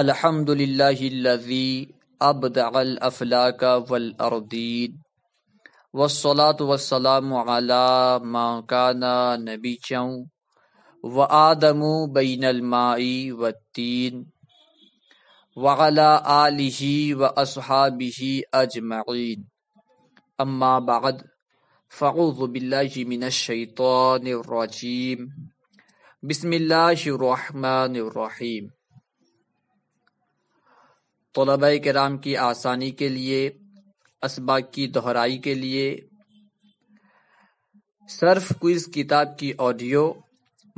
अलहमदिल्लाजी अबदअलअफ़लाक वलअरदीन वसलात वसलाम माकाना नबी चऊँ व आदम बैनलमाई व तीन वाला आलही व असहाबिही अजमैन अम्मा बाद फ़ाउज़बिल्लामिनशैतरजीम बसमिल्लाम तलबा कराम की आसानी के लिए इसबाक की दोहराई के लिए सर्फ क्विज किताब की ऑडियो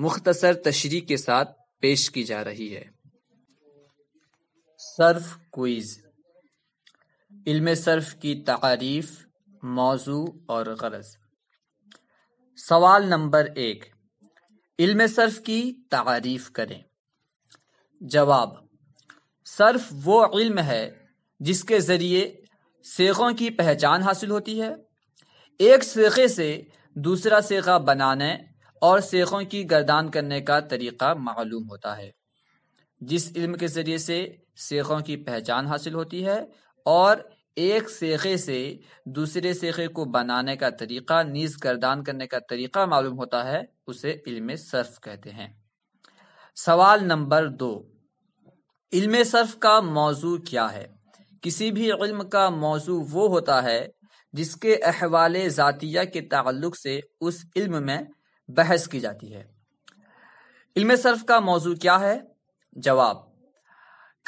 मुख्तसर तशरी के साथ पेश की जा रही है सर्फ क्विज इल्म सर्फ की तारीफ मौजू और गरज सवाल नंबर एक इल्म सर्फ की तारीफ करें जवाब सर्फ वो इल्म है जिसके ज़रिए सेखों की पहचान हासिल होती है एक सेखे से दूसरा सेखा बनाने और सेखों की गर्दान करने का तरीक़ा मालूम होता है जिस इल्म के ज़रिए से सेखों की पहचान हासिल होती है और एक सेखे से दूसरे सेखे को बनाने का तरीक़ा नीज गर्दान करने का तरीक़ा मालूम होता है उसे इल्म सर्फ कहते हैं सवाल नंबर दो इल्म सर्फ का मौजू क्या है किसी भी इल्म का मौजू वो होता है जिसके अहवाल ज़ातिया के ताल्लुक से उस इल्म में बहस की जाती है इल्म सर्फ का मौजू क्या है जवाब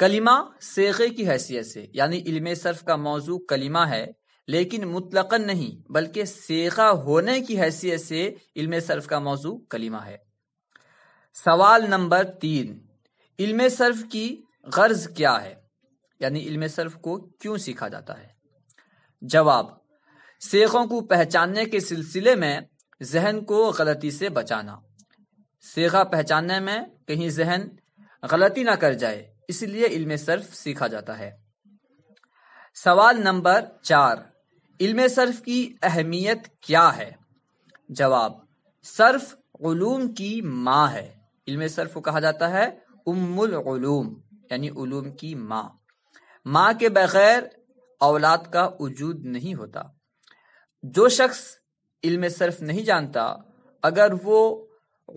कलिमा सेगे की हैसियत से यानी इल्म सर्फ का मौजू कलिमा है लेकिन मुतलकन नहीं बल्कि सेगा होने की हैसियत से इल्म सर्फ का मौजू कलिमा है सवाल नंबर तीन इल्म सर्फ की गर्ज क्या है यानी इल्म सल्फ को क्यों सीखा जाता है जवाब शेखों को पहचानने के सिलसिले में जहन को गलती से बचाना सेखा पहचानने में कहीं जहन गलती ना कर जाए इसलिए इल्म सर्फ सीखा जाता है सवाल नंबर चार इल्म सर्फ की अहमियत क्या है जवाब सर्फ उलूम की माँ है इल्म सर्फ को कहा जाता है उम्मुल उलूम यानी उलूम की माँ माँ के बगैर औलाद का वजूद नहीं होता जो शख्स इल्म सर्फ नहीं जानता अगर वो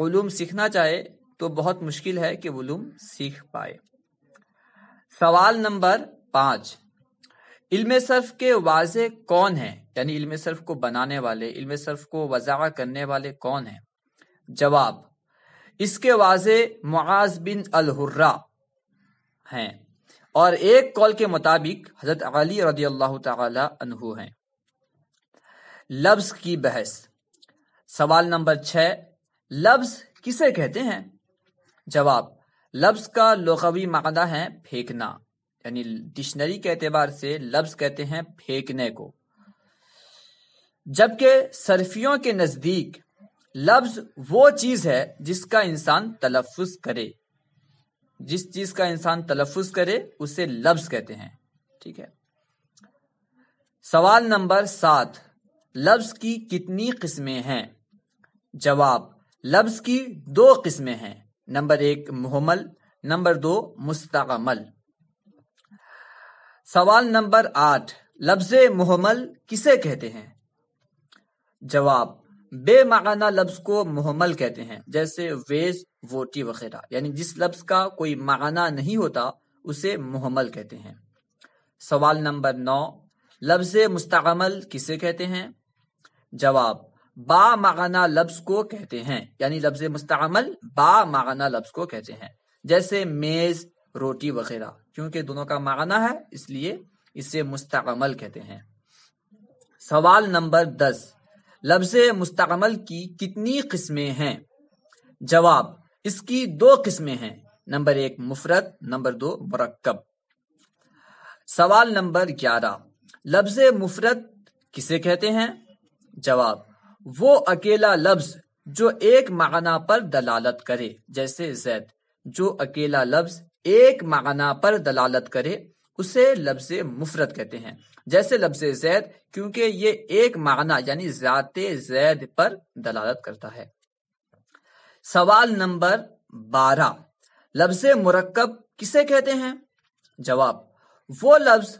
उलूम सीखना चाहे तो बहुत मुश्किल है कि वलूम सीख पाए सवाल नंबर पाँच इल्म सर्फ के वाज कौन है यानी इल्म सर्फ को बनाने वाले इल्म सर्फ को वज़ा करने वाले कौन है जवाब इसके वाज मुआज बिन अलहुर्रा हैं और एक कॉल के मुताबिक हजरत अली रदी अल्लाह तहु हैं लफ्ज की बहस सवाल नंबर छः लफ्ज किसे कहते हैं जवाब लफ्ज का लोकवी मादा है फेंकना यानी डिक्शनरी के अतबार से लफ्ज कहते हैं फेंकने को जबकि सरफियों के नजदीक लफ्ज वो चीज है जिसका इंसान तलफुज करे जिस चीज का इंसान तलफुज करे उसे लफ्ज कहते हैं ठीक है सवाल नंबर सात लफ्ज की कितनी किस्में हैं जवाब लफ्ज की दो किस्में हैं नंबर एक मुहमल नंबर दो मुस्तमल सवाल नंबर आठ लफ्ज मुहमल किसे कहते हैं जवाब बेमाना लफ्ज को मुहमल कहते हैं जैसे वेज वोटी वगैरह यानी जिस लफ्ज का कोई माना नहीं होता उसे मोहम्मल कहते हैं सवाल नंबर नौ लफ्ज मुस्तमल किसे कहते हैं जवाब बा माना लफ्ज को कहते हैं यानी लफ्ज मुस्तमल बा माना लफ्ज को कहते हैं जैसे मेज रोटी वगैरह क्योंकि दोनों का माना है इसलिए इसे मुस्तमल कहते हैं सवाल नंबर दस लफ्ज मुस्तमल की कितनी किस्में हैं जवाब इसकी दो किस्में हैं नंबर एक मुफरत नंबर दो मरकब सवाल नंबर ग्यारह लफ्ज मुफरत किसे कहते हैं जवाब वो अकेला लफ्ज जो एक माना पर दलालत करे जैसे जैद जो अकेला लफ्ज एक माना पर दलालत करे उसे लफ्ज मुफरत कहते हैं जैसे लफ्ज जैद क्योंकि ये एक माना यानी ज़ात जैद पर दलालत करता है सवाल नंबर बारह लफ्ज मुरकब किसे कहते हैं जवाब वो लफ्ज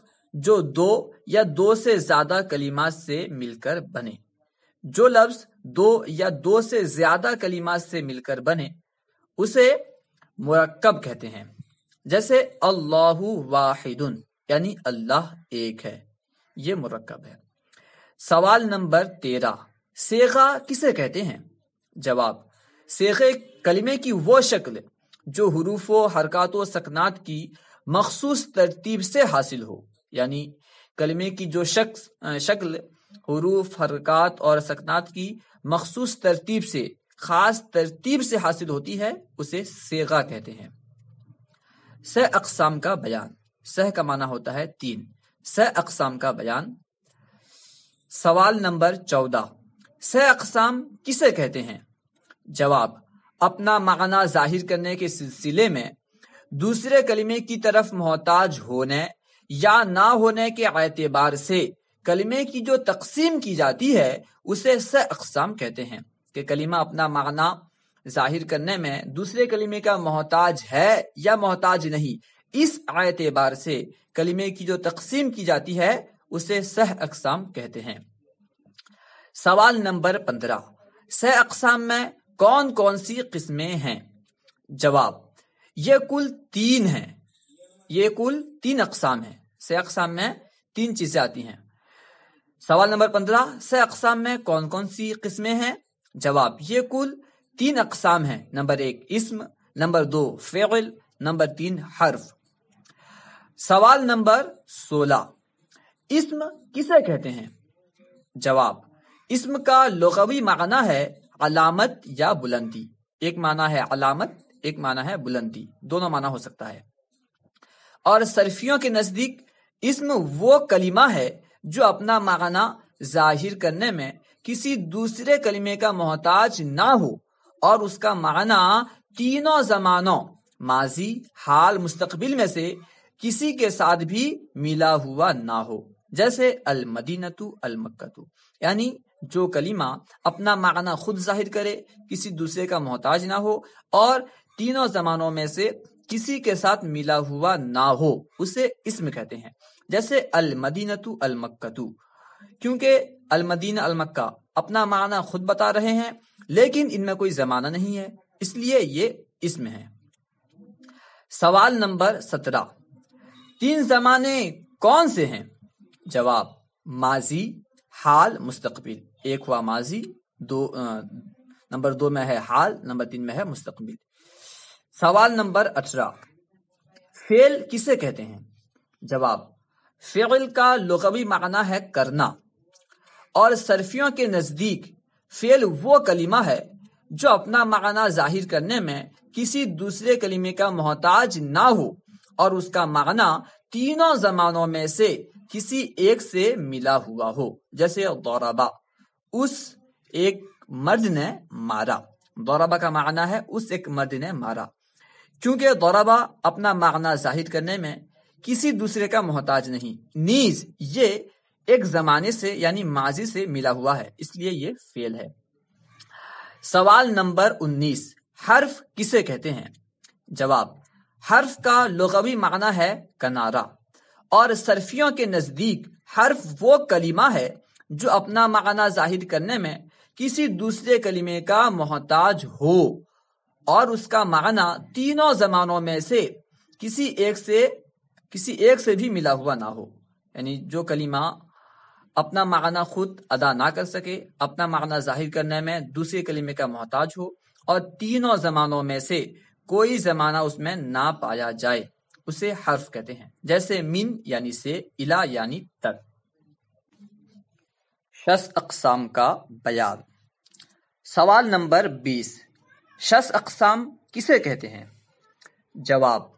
जो दो या दो से ज्यादा कलिमा से मिलकर बने जो लफ्ज दो या दो से ज्यादा कलिमा से मिलकर बने उसे मुरकब कहते हैं जैसे अल्लाह वाहिदुन यानी अल्लाह एक है ये मुरक्कब है सवाल नंबर तेरह सेगा किसे कहते हैं जवाब सेगे कलमे की वो शक्ल जो हरूफ व हरकत सकनात की मखसूस तरतीब से हासिल हो यानी कलमे की जो शख्स शक्ल हरूफ हरकत और सकनात की मखसूस तरतीब से खास तरतीब से हासिल होती है उसे सेगा कहते हैं सह अकसाम का बयान सह का माना होता है तीन सह अकसाम का बयान सवाल नंबर चौदह सह अकसाम किसे कहते हैं जवाब अपना माना जाहिर करने के सिलसिले में दूसरे कलमे की तरफ मोहताज होने या ना होने के अतबार से कलमे की जो तकसीम की जाती है उसे सह अकसाम कहते हैं कि कलिमा अपना माना जाहिर करने में दूसरे कलीमे का मोहताज है या मोहताज नहीं इस आयत बार से कलीमे की जो तकसीम की जाती है उसे सह अकसाम कहते हैं सवाल नंबर पंद्रह सह अकसाम में कौन कौन सी किस्में हैं जवाब ये कुल तीन हैं ये कुल तीन अकसाम हैं सह अकसाम में तीन चीजें आती हैं सवाल नंबर पंद्रह सह अकसाम में कौन कौन सी किस्में हैं जवाब ये कुल तीन अकसाम हैं नंबर एक इसम नंबर दो फेगल नंबर तीन हर्फ सवाल नंबर सोलह इसम किसे कहते हैं जवाब इसम का लغवी माना है अलामत या बुलंदी एक माना है अलामत एक माना है बुलंदी दोनों माना हो सकता है और सरफियों के नज़दीक इसम वो कलिमा है जो अपना माना जाहिर करने में किसी दूसरे कलिमे का मोहताज ना हो और उसका माना तीनों जमानों माजी हाल मुस्तकबिल में से किसी के साथ भी मिला हुआ ना हो जैसे अल मदीनतु अल मक्कतु यानी जो कलीमा अपना माना खुद जाहिर करे किसी दूसरे का मोहताज ना हो और तीनों जमानों में से किसी के साथ मिला हुआ ना हो उसे इसम कहते हैं जैसे अल मदीनतु अल मक्कतु क्योंकि अल मदीना अल मक्का अपना माना खुद बता रहे हैं लेकिन इनमें कोई जमाना नहीं है इसलिए ये इसमें है सवाल नंबर सत्रह तीन जमाने कौन से हैं जवाब माजी हाल मुस्तकबिल एक हुआ माजी दो नंबर दो में है हाल नंबर तीन में है मुस्तकबिल सवाल नंबर अठारह फेल किसे कहते हैं जवाब फेल का लोकवी माना है करना और सरफियों के नज़दीक फेल वो कलीमा है जो अपना माना जाहिर करने में किसी दूसरे कलीमे का मोहताज ना हो और उसका माना तीनों जमानों में से किसी एक से मिला हुआ हो जैसे दौराबा उस एक मर्द ने मारा दौराबा का माना है उस एक मर्द ने मारा क्योंकि दौराबा अपना माना जाहिर करने में किसी दूसरे का मोहताज नहीं नीज ये एक जमाने से यानी माजी से मिला हुआ है इसलिए ये फेल है सवाल नंबर 19 हर्फ किसे कहते हैं जवाब हर्फ का लगवी माना है कनारा और सरफियों के नजदीक हर्फ वो कलीमा है जो अपना माना जाहिर करने में किसी दूसरे कलीमे का मोहताज हो और उसका माना तीनों जमानों में से किसी एक से किसी एक से भी मिला हुआ ना हो यानी जो कलीमा अपना माना खुद अदा ना कर सके अपना माना जाहिर करने में दूसरे कलीमे का मोहताज हो और तीनों जमानों में से कोई जमाना उसमें ना पाया जाए उसे हर्फ कहते हैं जैसे मिन यानी से इला यानी तक शस अकसाम का बयान सवाल नंबर बीस शस अकसाम किसे कहते हैं जवाब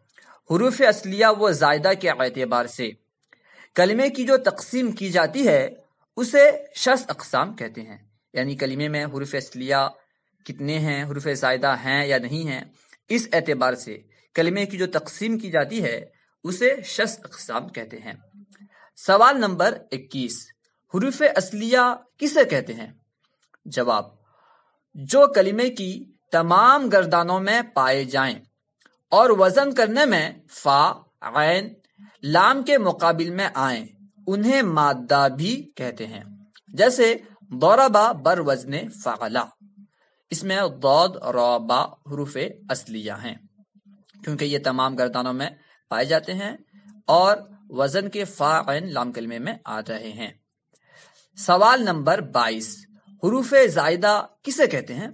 हरूफ असलिया व जायदा के अतबार से कलमे की जो तकसीम की जाती है उसे शस अकसाम कहते हैं यानी कलमे में हरूफ असलिया कितने हैं हरूफ ज़ायदा हैं या नहीं हैं इस एतबार से कलमे की जो तकसीम की जाती है उसे शस अकसाम कहते हैं सवाल नंबर इक्कीस हरूफ असलिया किसे कहते हैं जवाब जो कलमे की तमाम गर्दानों में पाए जाए और वजन करने में फा आयन लाम के मुकाबिल में आए उन्हें मादा भी कहते हैं जैसे दौराबा बर वजन फ़ाला इसमें दौद रौबा हरूफ असलिया है क्योंकि ये तमाम गर्दानों में पाए जाते हैं और वजन के फ़ाइन लाम कलमे में आ रहे हैं सवाल नंबर बाईस हरूफ जायदा किसे कहते हैं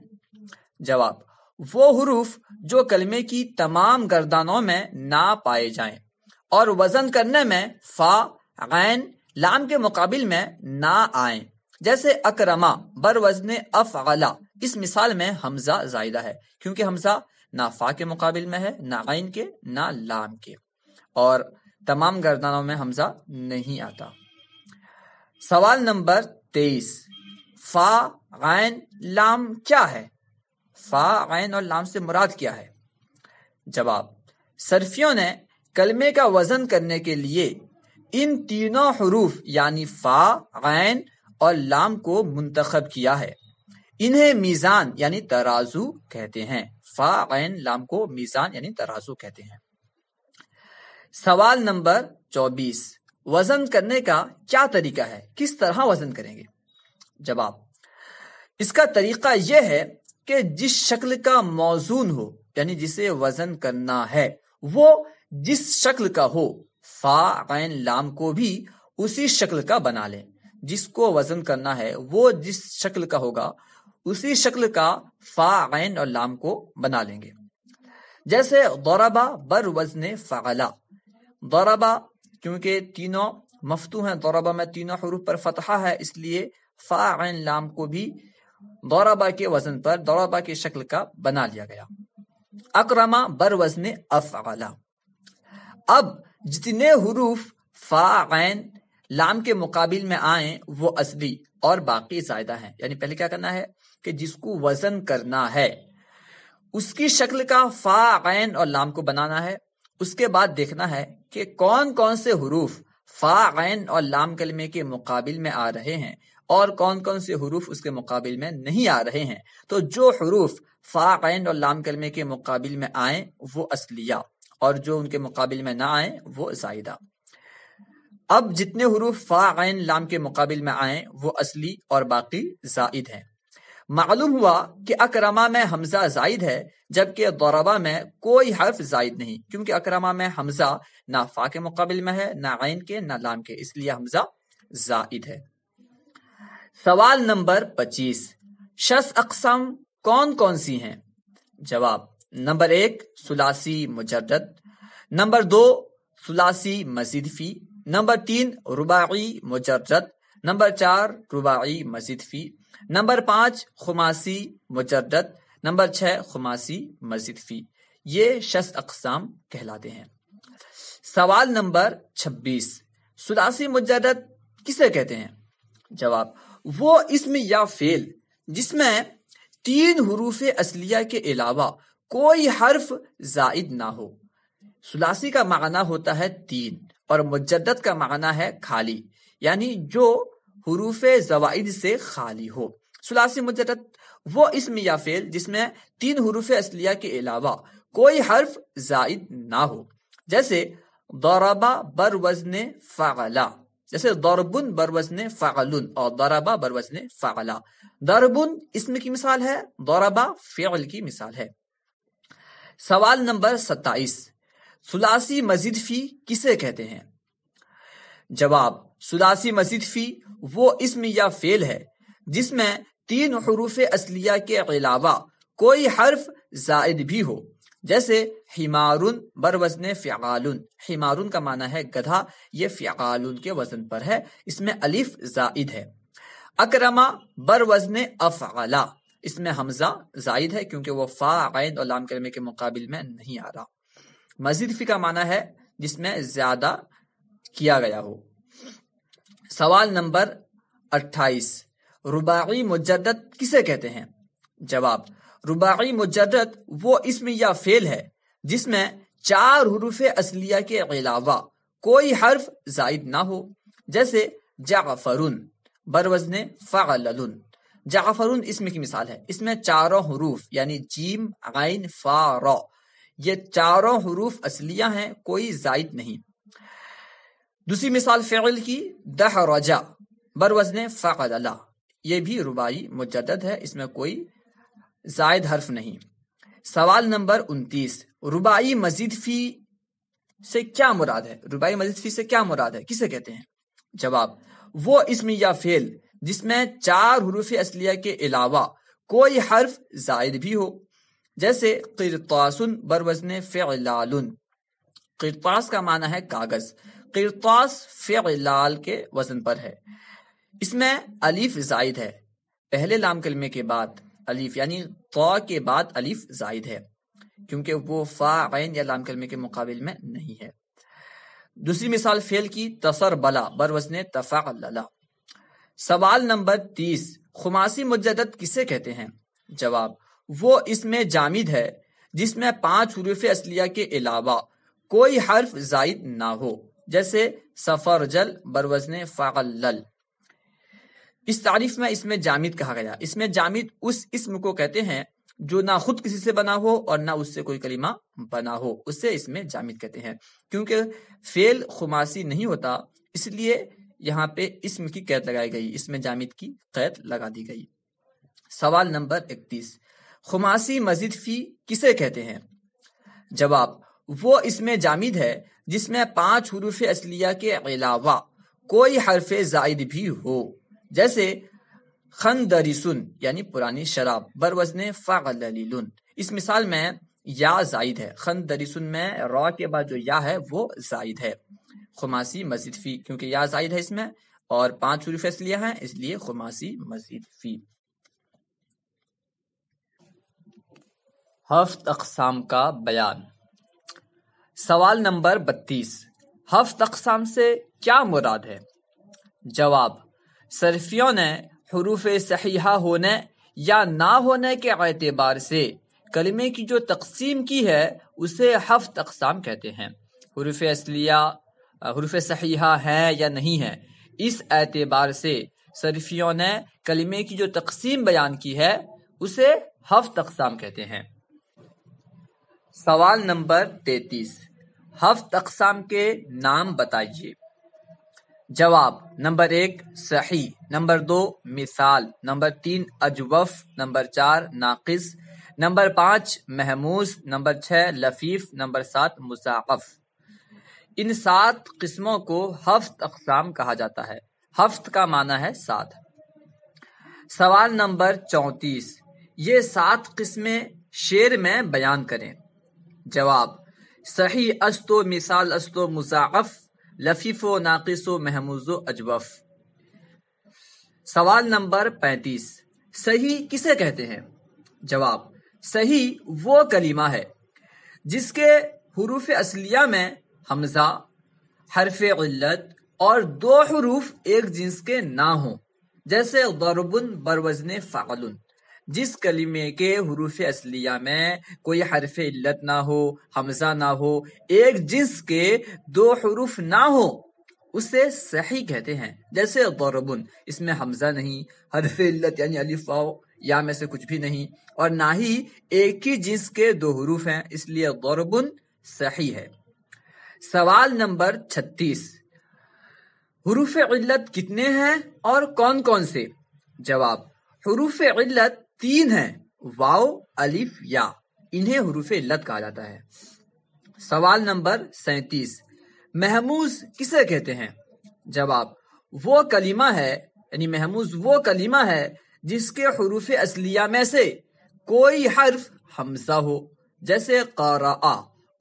जवाब वो हरूफ जो कलमे की तमाम गर्दानों में ना पाए जाए और वजन करने में फा गैन लाम के मुकाबिल में ना आए जैसे अकरमा बर वजन अफला इस मिसाल में हमजा जायदा है क्योंकि हमजा ना फा के मुकाबिल में है ना आइन के ना लाम के और तमाम गर्दानों में हमजा नहीं आता सवाल नंबर तेईस फा गैन लाम क्या है फा गैन और लाम से मुराद क्या है जवाब सरफियों ने कलमे का वजन करने के लिए इन तीनों हरूफ यानी फा गैन और लाम को मुंतखब किया है इन्हें मीज़ान यानी तराजू कहते हैं फा गैन लाम को मीज़ान यानी तराजू कहते हैं सवाल नंबर चौबीस वजन करने का क्या तरीका है किस तरह वजन करेंगे जवाब इसका तरीका यह है कि जिस शक्ल का मौजून हो यानी जिसे वजन करना है वो जिस शक्ल का हो फा गैन लाम को भी उसी शक्ल का बना लें जिसको वजन करना है वो जिस शक्ल का होगा उसी शक्ल का फा गैन और लाम को बना लेंगे जैसे दौराबा बर वजन फ़ाला दौराबा क्योंकि तीनों मफतू हैं दौराबा में तीनों हरूफ पर फतहा है इसलिए फा गैन लाम को भी दौराबा के वजन पर दौराबा की शक्ल का बना लिया गया अक्रमा बर वजन अफ़ाला अब जितने हरूफ फ़ाइन लाम के मुकाबिल में आए वो असली और बाकी जायदा है यानी पहले क्या करना है कि जिसको वजन करना है उसकी शक्ल का फ़ाइन और लाम को बनाना है उसके बाद देखना है कि कौन कौन से हरूफ फ़ाइन और लाम कलमे के मुकाबिल में आ रहे हैं और कौन कौन से हरूफ उसके मुकाबिल में नहीं आ रहे हैं तो जो हरूफ फ़ाइन और लाम कलमे के मुकाबिल में आए वो असलिया और जो उनके मुकाबले में ना आए वो जायदा अब जितने हरूफ फा लाम के मुकाबले में आए वो असली और बाकी जायद हैं मालूम हुआ कि अक्रमा में हमजा जायद है जबकि दौरबा में कोई हर्फ जायद नहीं क्योंकि अक्रमा में हमजा ना फा के मुकाबले में है ना आयन के ना लाम के इसलिए हमजा जायद है सवाल नंबर पच्चीस शस अकसम कौन कौन सी हैं जवाब नंबर एक सुलासी मुजरद नंबर दो सुलासी मजिदफी नंबर तीन रुबाई मुजरद नंबर चार रुबाई मजिदफी नंबर पांच खुमासी मुजरद नंबर छह खुमासी मजिदफी ये शस्त अकसाम कहलाते हैं सवाल नंबर छब्बीस सुलासी मुजरद किसे कहते हैं जवाब वो इसमें या फेल जिसमें तीन हरूफ असलिया के अलावा कोई हर्फ जायद ना हो सुलासी का माना होता है तीन और मुजद का माना है खाली यानी जो हरूफ जवाइद से खाली हो सुलासी मुजद वो इसम या फेल जिसमें तीन हरूफ असलिया के अलावा कोई हर्फ जायद ना हो जैसे दौरबा बर वजन फ़ाला जैसे दौरबुन बर वजन फ़ालुन और दौराबा बर वजन फ़ाला दौरबुन इसम की मिसाल है दौराबा फ़ियल की मिसाल है सवाल नंबर सत्ताईस सुलासी मस्जिद फी किसे कहते हैं जवाब सुलासी मस्जिद फी वो इसम या फेल है जिसमें तीन हरूफ असलिया के अलावा कोई हर्फ जायद भी हो जैसे हिमारुन बर वजन फ़ियालुन हिमारुन का माना है गधा ये फ्याल के वजन पर है इसमें अलिफ जायद है अक्रमा बर वजन अफ़ाला इसमें हमजा जायद है क्योंकि वह फा आयद और लाम कलमे के मुकाबले में नहीं आ रहा मस्जिद फी का माना है जिसमें ज्यादा किया गया हो सवाल नंबर अट्ठाईस रुबाई मुजदत किसे कहते हैं जवाब रुबाई मुजदत वो इसमें या फेल है जिसमें चार हरूफ असलिया के अलावा कोई हर्फ जायद ना हो जैसे जाफरुन बरवजन फ़ालन जाफरुन इसम की मिसाल है इसमें चारों हरूफ यानी जीम आइन फा रो ये चारों हरूफ असलिया हैं कोई जायद नहीं दूसरी मिसाल फेल की दह रजा बर वजन फ़ला ये भी रुबाई मुजद है इसमें कोई जायद हर्फ नहीं सवाल नंबर उनतीस रुबाई मजिद फी से क्या मुराद है रुबाई मजिद फी से क्या मुराद है किसे कहते हैं जवाब वो इसमें या फेल जिसमें चार हरूफ असलिया के अलावा कोई हर्फ जायद भी हो जैसे किरतासन बरवजन फ़लालन किरतास का माना है कागज़ किरतास फ़लाल के वजन पर है इसमें अलीफ जायद है पहले लाम कलमे के बाद अलीफ यानी तो के बाद अलीफ जायद है क्योंकि वो फ़ाइन या लाम कलमे के मुकाबले में नहीं है दूसरी मिसाल फेल की तसर बला बरवजन तफ़ा लला सवाल नंबर तीस खुमासी मुजदत किसे कहते हैं जवाब वो इसमें जामिद है जिसमें पांच हरूफ असलिया के अलावा कोई हर्फ जायद ना हो जैसे जल बरवजन फ़ल इस तारीफ में इसमें जामिद कहा गया इसमें जामिद उस इसम को कहते हैं जो ना खुद किसी से बना हो और ना उससे कोई कलीमा बना हो उससे इसमें जामिद कहते हैं क्योंकि फेल खुमासी नहीं होता इसलिए यहाँ पे इसम की कैद लगाई गई इसमें जामिद की कैद लगा दी गई सवाल नंबर इकतीस खुमासी मस्जिद फी किसे कहते हैं जवाब वो इसमें जामिद है जिसमें पांच हरूफ असलिया के अलावा कोई हरफ जायद भी हो जैसे खंदरिसुन यानी पुरानी शराब बरवजन फ़ागलीलुन इस मिसाल में या जायद है खंदरिसुन में रॉ के बाद जो या है वो जायद है खुमासी मस्जिद फी क्योंकि या जायद है इसमें और पांच हरूफ असलिया है इसलिए खुमासी मस्जिद फी हफ्त अकसाम का बयान सवाल नंबर बत्तीस हफ्त अकसाम से क्या मुराद है जवाब सरफियों ने हरूफ सहीहा होने या ना होने के एतबार से कलमे की जो तकसीम की है उसे हफ्त अकसाम कहते हैं हरूफ असलिया हरूफ सही है या नहीं है इस एतबार से शरीफियों ने कलमे की जो तकसीम बयान की है उसे हफ्त अकसाम कहते हैं सवाल नंबर तैतीस हफ्त अकसाम के नाम बताइए जवाब नंबर एक सही नंबर दो मिसाल नंबर तीन अजवफ नंबर चार नाकिस नंबर पांच महमूस नंबर छः लफीफ नंबर सात मुसाक़फ़ इन सात किस्मों को हफ्त अकसाम कहा जाता है हफ्त का माना है सात सवाल नंबर चौतीस ये सात किस्में शेर में बयान करें जवाब सही अस्तो मिसाल अस्तो मुजाफ लफीफो नाकिस महमूज अजबफ सवाल नंबर पैंतीस सही किसे कहते हैं जवाब सही वो कलीमा है जिसके हरूफ असलिया में हमजा हरफ इल्लत और दो हरूफ एक जिन्स के ना हों जैसे दरबन बरवजन फ़ालन जिस कलीमे के हरूफ असलिया में कोई हरफ इल्लत ना हो हमजा ना हो एक जिन्स के दो हरूफ ना हो उसे सही कहते हैं जैसे दरबन इसमें हमजा नहीं हरफ इल्लत यानी अलिफाओ या में से कुछ भी नहीं और ना ही एक ही जिन्स के दो हरूफ हैं इसलिए गौरबुन सही है सवाल नंबर 36 हरूफ इल्लत कितने हैं और कौन कौन से जवाब हरूफ इल्लत तीन हैं वाओ अलिफ या इन्हें हरूफ इल्लत कहा जाता है सवाल नंबर सैतीस महमूज किसे कहते हैं जवाब वो कलीमा है यानी महमूज वो कलीमा है जिसके हरूफ असलिया में से कोई हर्फ हमजा हो जैसे कारा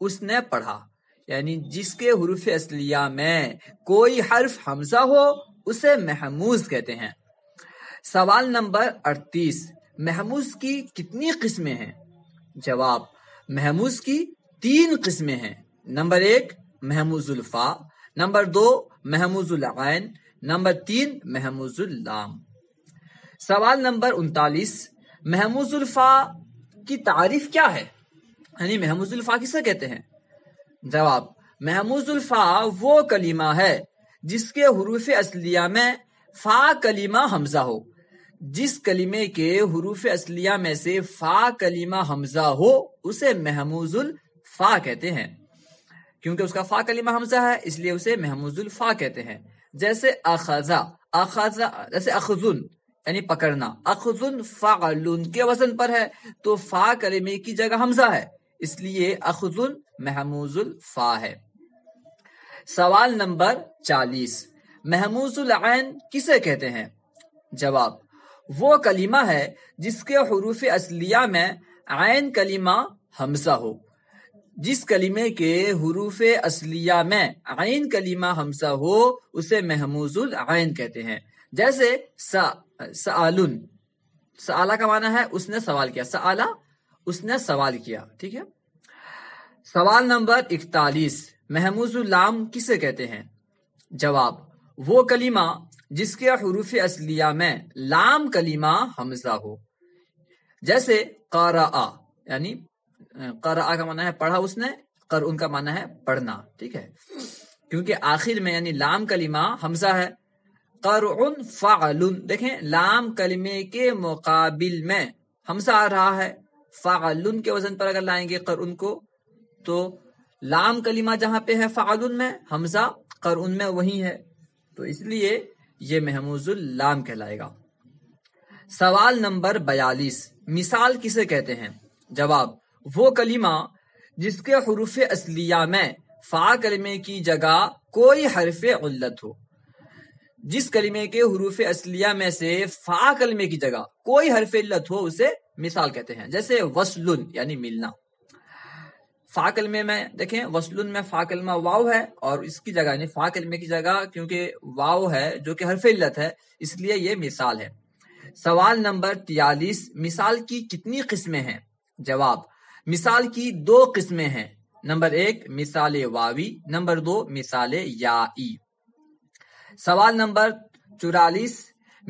उसने पढ़ा यानी जिसके हरूफ असलिया में कोई हर्फ हमजा हो उसे महमूज कहते हैं सवाल नंबर अड़तीस महमूज की कितनी किस्में हैं जवाब महमूज की तीन किस्में हैं नंबर एक महमूजुल्फा नंबर दो महमूजुलैन नंबर तीन महमूजुल्लाम सवाल नंबर उनतालीस महमूजुल्फा की तारीफ क्या है यानी महमूजुल्फा किसे कहते हैं जवाब महमूजुल्फा वो कलीमा है जिसके हरूफ असलिया में फा कलीमा हमजा हो जिस कलीमे के हरूफ असलिया में से फा कलीमा हमजा हो उसे महमूजुल फा कहते हैं क्योंकि उसका फा कलीमा हमजा है इसलिए उसे महमूजुल फा कहते हैं जैसे अखजा अखजा जैसे अखजुन यानी पकड़ना अखजुन फा के वजन पर है तो फा कलीमे की जगह हमजा है इसलिए अखजुल महमूजुल फा है सवाल नंबर चालीस महमूजुल आन किसे कहते हैं जवाब वो कलीमा है जिसके हरूफ असलिया में आयन कलीमा हमसा हो जिस कलीमे के हरूफ असलिया में आयन कलीमा हमसा हो उसे महमूजुल आयन कहते हैं जैसे सा, सालुन सआला का माना है उसने सवाल किया सआला उसने सवाल किया ठीक है सवाल नंबर इकतालीस महमूजुल्लाम किसे कहते हैं जवाब वो कलीमा जिसके हरूफ असलिया में लाम कलीमा हमजा हो जैसे करा यानी करा का माना है पढ़ा उसने कर उनका माना है पढ़ना ठीक है क्योंकि आखिर में यानी लाम कलीमा हमजा है कर फालुन देखें लाम कलमे के मुकाबिल में हमजा आ रहा है फ़ागुन के वजन पर अगर लाएंगे कर उनको तो लाम कलिमा जहां पे है फ़ागुन में हमजा कर में वही है तो इसलिए ये महमूजुल लाम कहलाएगा सवाल नंबर बयालीस मिसाल किसे कहते हैं जवाब वो कलिमा जिसके हरूफ असलिया में फा कलमे की जगह कोई हरफ उल्लत हो जिस कलमे के हरूफ असलिया में से फा कलमे की जगह कोई हरफ इल्लत हो उसे मिसाल कहते हैं जैसे वसलुन यानी मिलना फाकलमे में देखें वसलुन में फाकलमा वाव है और इसकी जगह यानी फा की जगह क्योंकि वाव है जो कि हरफ इल्लत है इसलिए ये मिसाल है सवाल नंबर तियालीस मिसाल की कितनी किस्में हैं जवाब मिसाल की दो किस्में हैं नंबर एक मिसाल वावी नंबर दो मिसाल या सवाल नंबर चौरालीस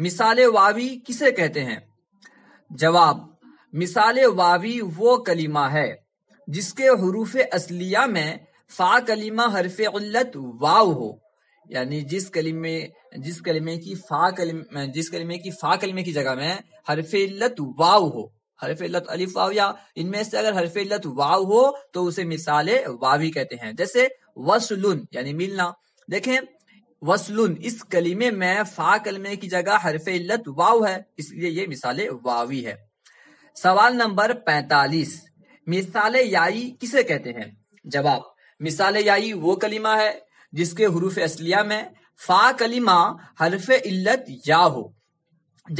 मिसाल वावी किसे कहते हैं जवाब मिसाल वावी वो कलीमा है जिसके हरूफ असलिया में फा कलीमा हरफ उल्लत वाव हो यानी जिस कलीमे जिस कलीमे की फा कलीमे जिस कलीमे की फा कलीमे की जगह में हरफ इल्लत वाव हो हरफ इल्लत अलिफ वाव या इनमें से अगर हरफ इल्लत वाव हो तो उसे मिसाल वावी कहते हैं जैसे वसलुन यानी मिलना देखें वसलुन इस कलीमे में फा कलमे की जगह हरफ इल्लत वाव है इसलिए ये मिसाल वावी है सवाल नंबर 45 मिसाल याई किसे कहते हैं जवाब मिसाल याई वो कलीमा है जिसके हरूफ असलिया में फा कलीमा हरफ इल्लत या हो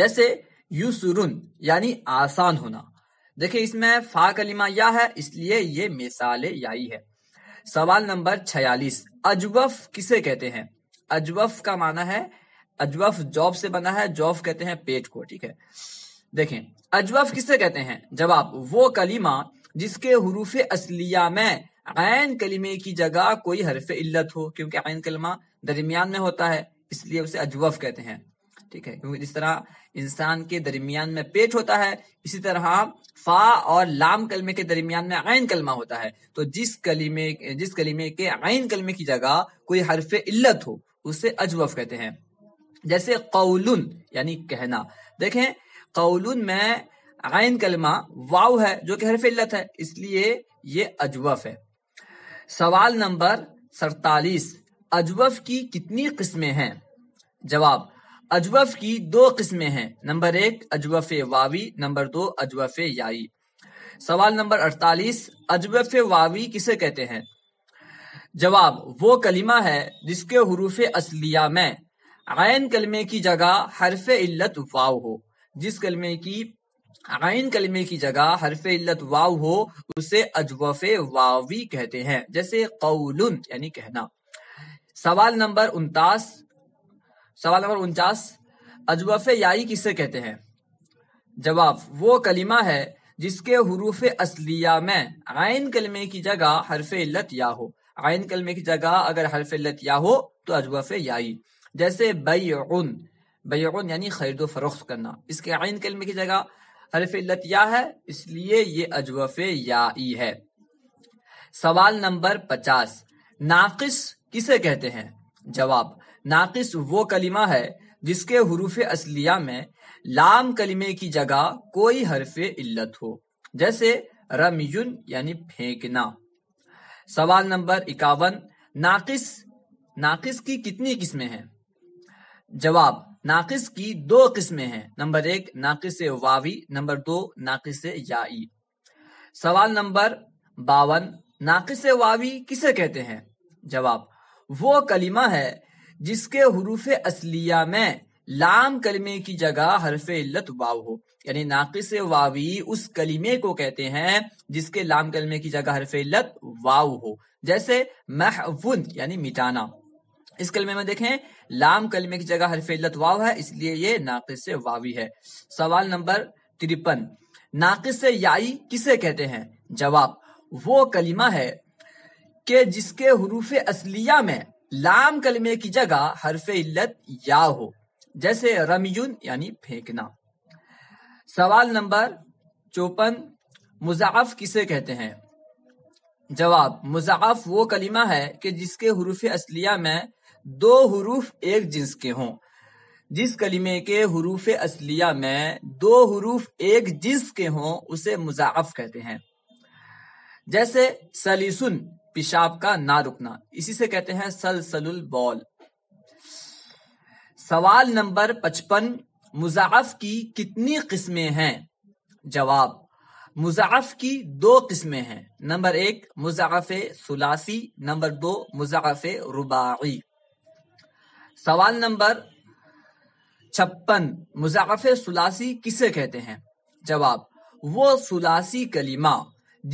जैसे युसुरुन यानी आसान होना देखिए इसमें फा कलिमा या है इसलिए ये मिसाल याई है सवाल नंबर 46 अजवफ किसे कहते हैं अजवफ का माना है अजवफ जॉब से बना है जॉब कहते हैं पेट को ठीक है देखें अजवफ किसे कहते हैं जवाब वो कलीमा जिसके हरूफ असलिया में आयन कलीमे की जगह कोई हरफ इल्लत हो क्योंकि आयन कलमा दरमियान में होता है इसलिए उसे अजवफ कहते हैं ठीक है क्योंकि जिस तरह इंसान के दरमियान में पेट होता है इसी तरह फा और लाम कलमे के दरमियान में आयन कलमा होता है तो जिस कलीमे जिस कलीमे के आयन कलमे की जगह कोई हरफ इल्लत हो उसे अजवफ कहते हैं जैसे कौलुन यानी कहना देखें कौलून में आयन कलमा वाव है जो कि हरफ इल्लत है इसलिए ये अजवफ है सवाल नंबर सड़तालीस अजवफ की कितनी किस्में हैं जवाब अजवफ की दो किस्में हैं नंबर एक अजवफ वावी नंबर दो अजवफ याई सवाल नंबर अड़तालीस अजवफ वावी किसे कहते हैं जवाब वो कलिमा है जिसके हरूफ असलिया में आयन कलमे की जगह हरफ इल्लत वाव हो जिस कलमे की आइन कलमे की जगह हरफ इल्लत वाव हो उसे अजवफ वावी कहते हैं जैसे कौलुन यानी कहना सवाल नंबर उनतास सवाल नंबर उनचास अजवफ याई किसे कहते हैं जवाब वो कलिमा है जिसके हरूफ असलिया में आयन कलमे की जगह हरफ इल्लत या हो आयन कलमे की जगह अगर हरफ इल्लत या हो तो अजवफ याई जैसे बई बैन यानी खरीदो फरोख्त करना इसके आइन कलमे की जगह हरफ इल्लत या है इसलिए ये अजवफ ई है सवाल नंबर पचास नाकिस किसे कहते हैं जवाब नाकिस वो कलिमा है जिसके हरूफ असलिया में लाम कलिमे की जगह कोई हरफ इल्लत हो जैसे रमयुन यानी फेंकना सवाल नंबर इक्यावन नाकिस नाकिस की कितनी किस्में हैं जवाब नाकिस की दो किस्में हैं नंबर एक नाकिस वावी नंबर दो नाकिस याई सवाल नंबर बावन नाकिस वावी किसे कहते हैं जवाब वो कलिमा है जिसके हरूफ असलिया में लाम कलमे की जगह हरफ लत वाव हो यानी नाकिस वावी उस कलिमे को कहते हैं जिसके लाम कलमे की जगह हरफ लत वाव हो जैसे महवुंद यानी मिटाना इस कलमे में देखें लाम कलमे की जगह हरफेलत वाव है इसलिए ये नाकिस से वावी है सवाल नंबर तिरपन नाकिस से याई किसे कहते हैं जवाब वो कलिमा है कि जिसके हरूफ असलिया में लाम कलमे की जगह हरफ इल्लत या हो जैसे रमयुन यानी फेंकना सवाल नंबर चौपन मुजाफ किसे कहते हैं जवाब मुजाफ वो कलिमा है कि जिसके हरूफ असलिया में दो हरूफ एक जिन्स के हों जिस कलिमे के हरूफ असलिया में दो हरूफ एक जिन्स के हों उसे मुजाफ कहते हैं जैसे सलीसुन पेशाब का ना रुकना इसी से कहते हैं सलसलुल बॉल सवाल नंबर पचपन मुजाफ की कितनी किस्में हैं जवाब मुजाफ की दो किस्में हैं नंबर एक मुजाफ सुलासी नंबर दो मुजाफ रुबाई सवाल नंबर छप्पन मुजाफे सुलासी किसे कहते हैं जवाब वो सुलासी कलीमा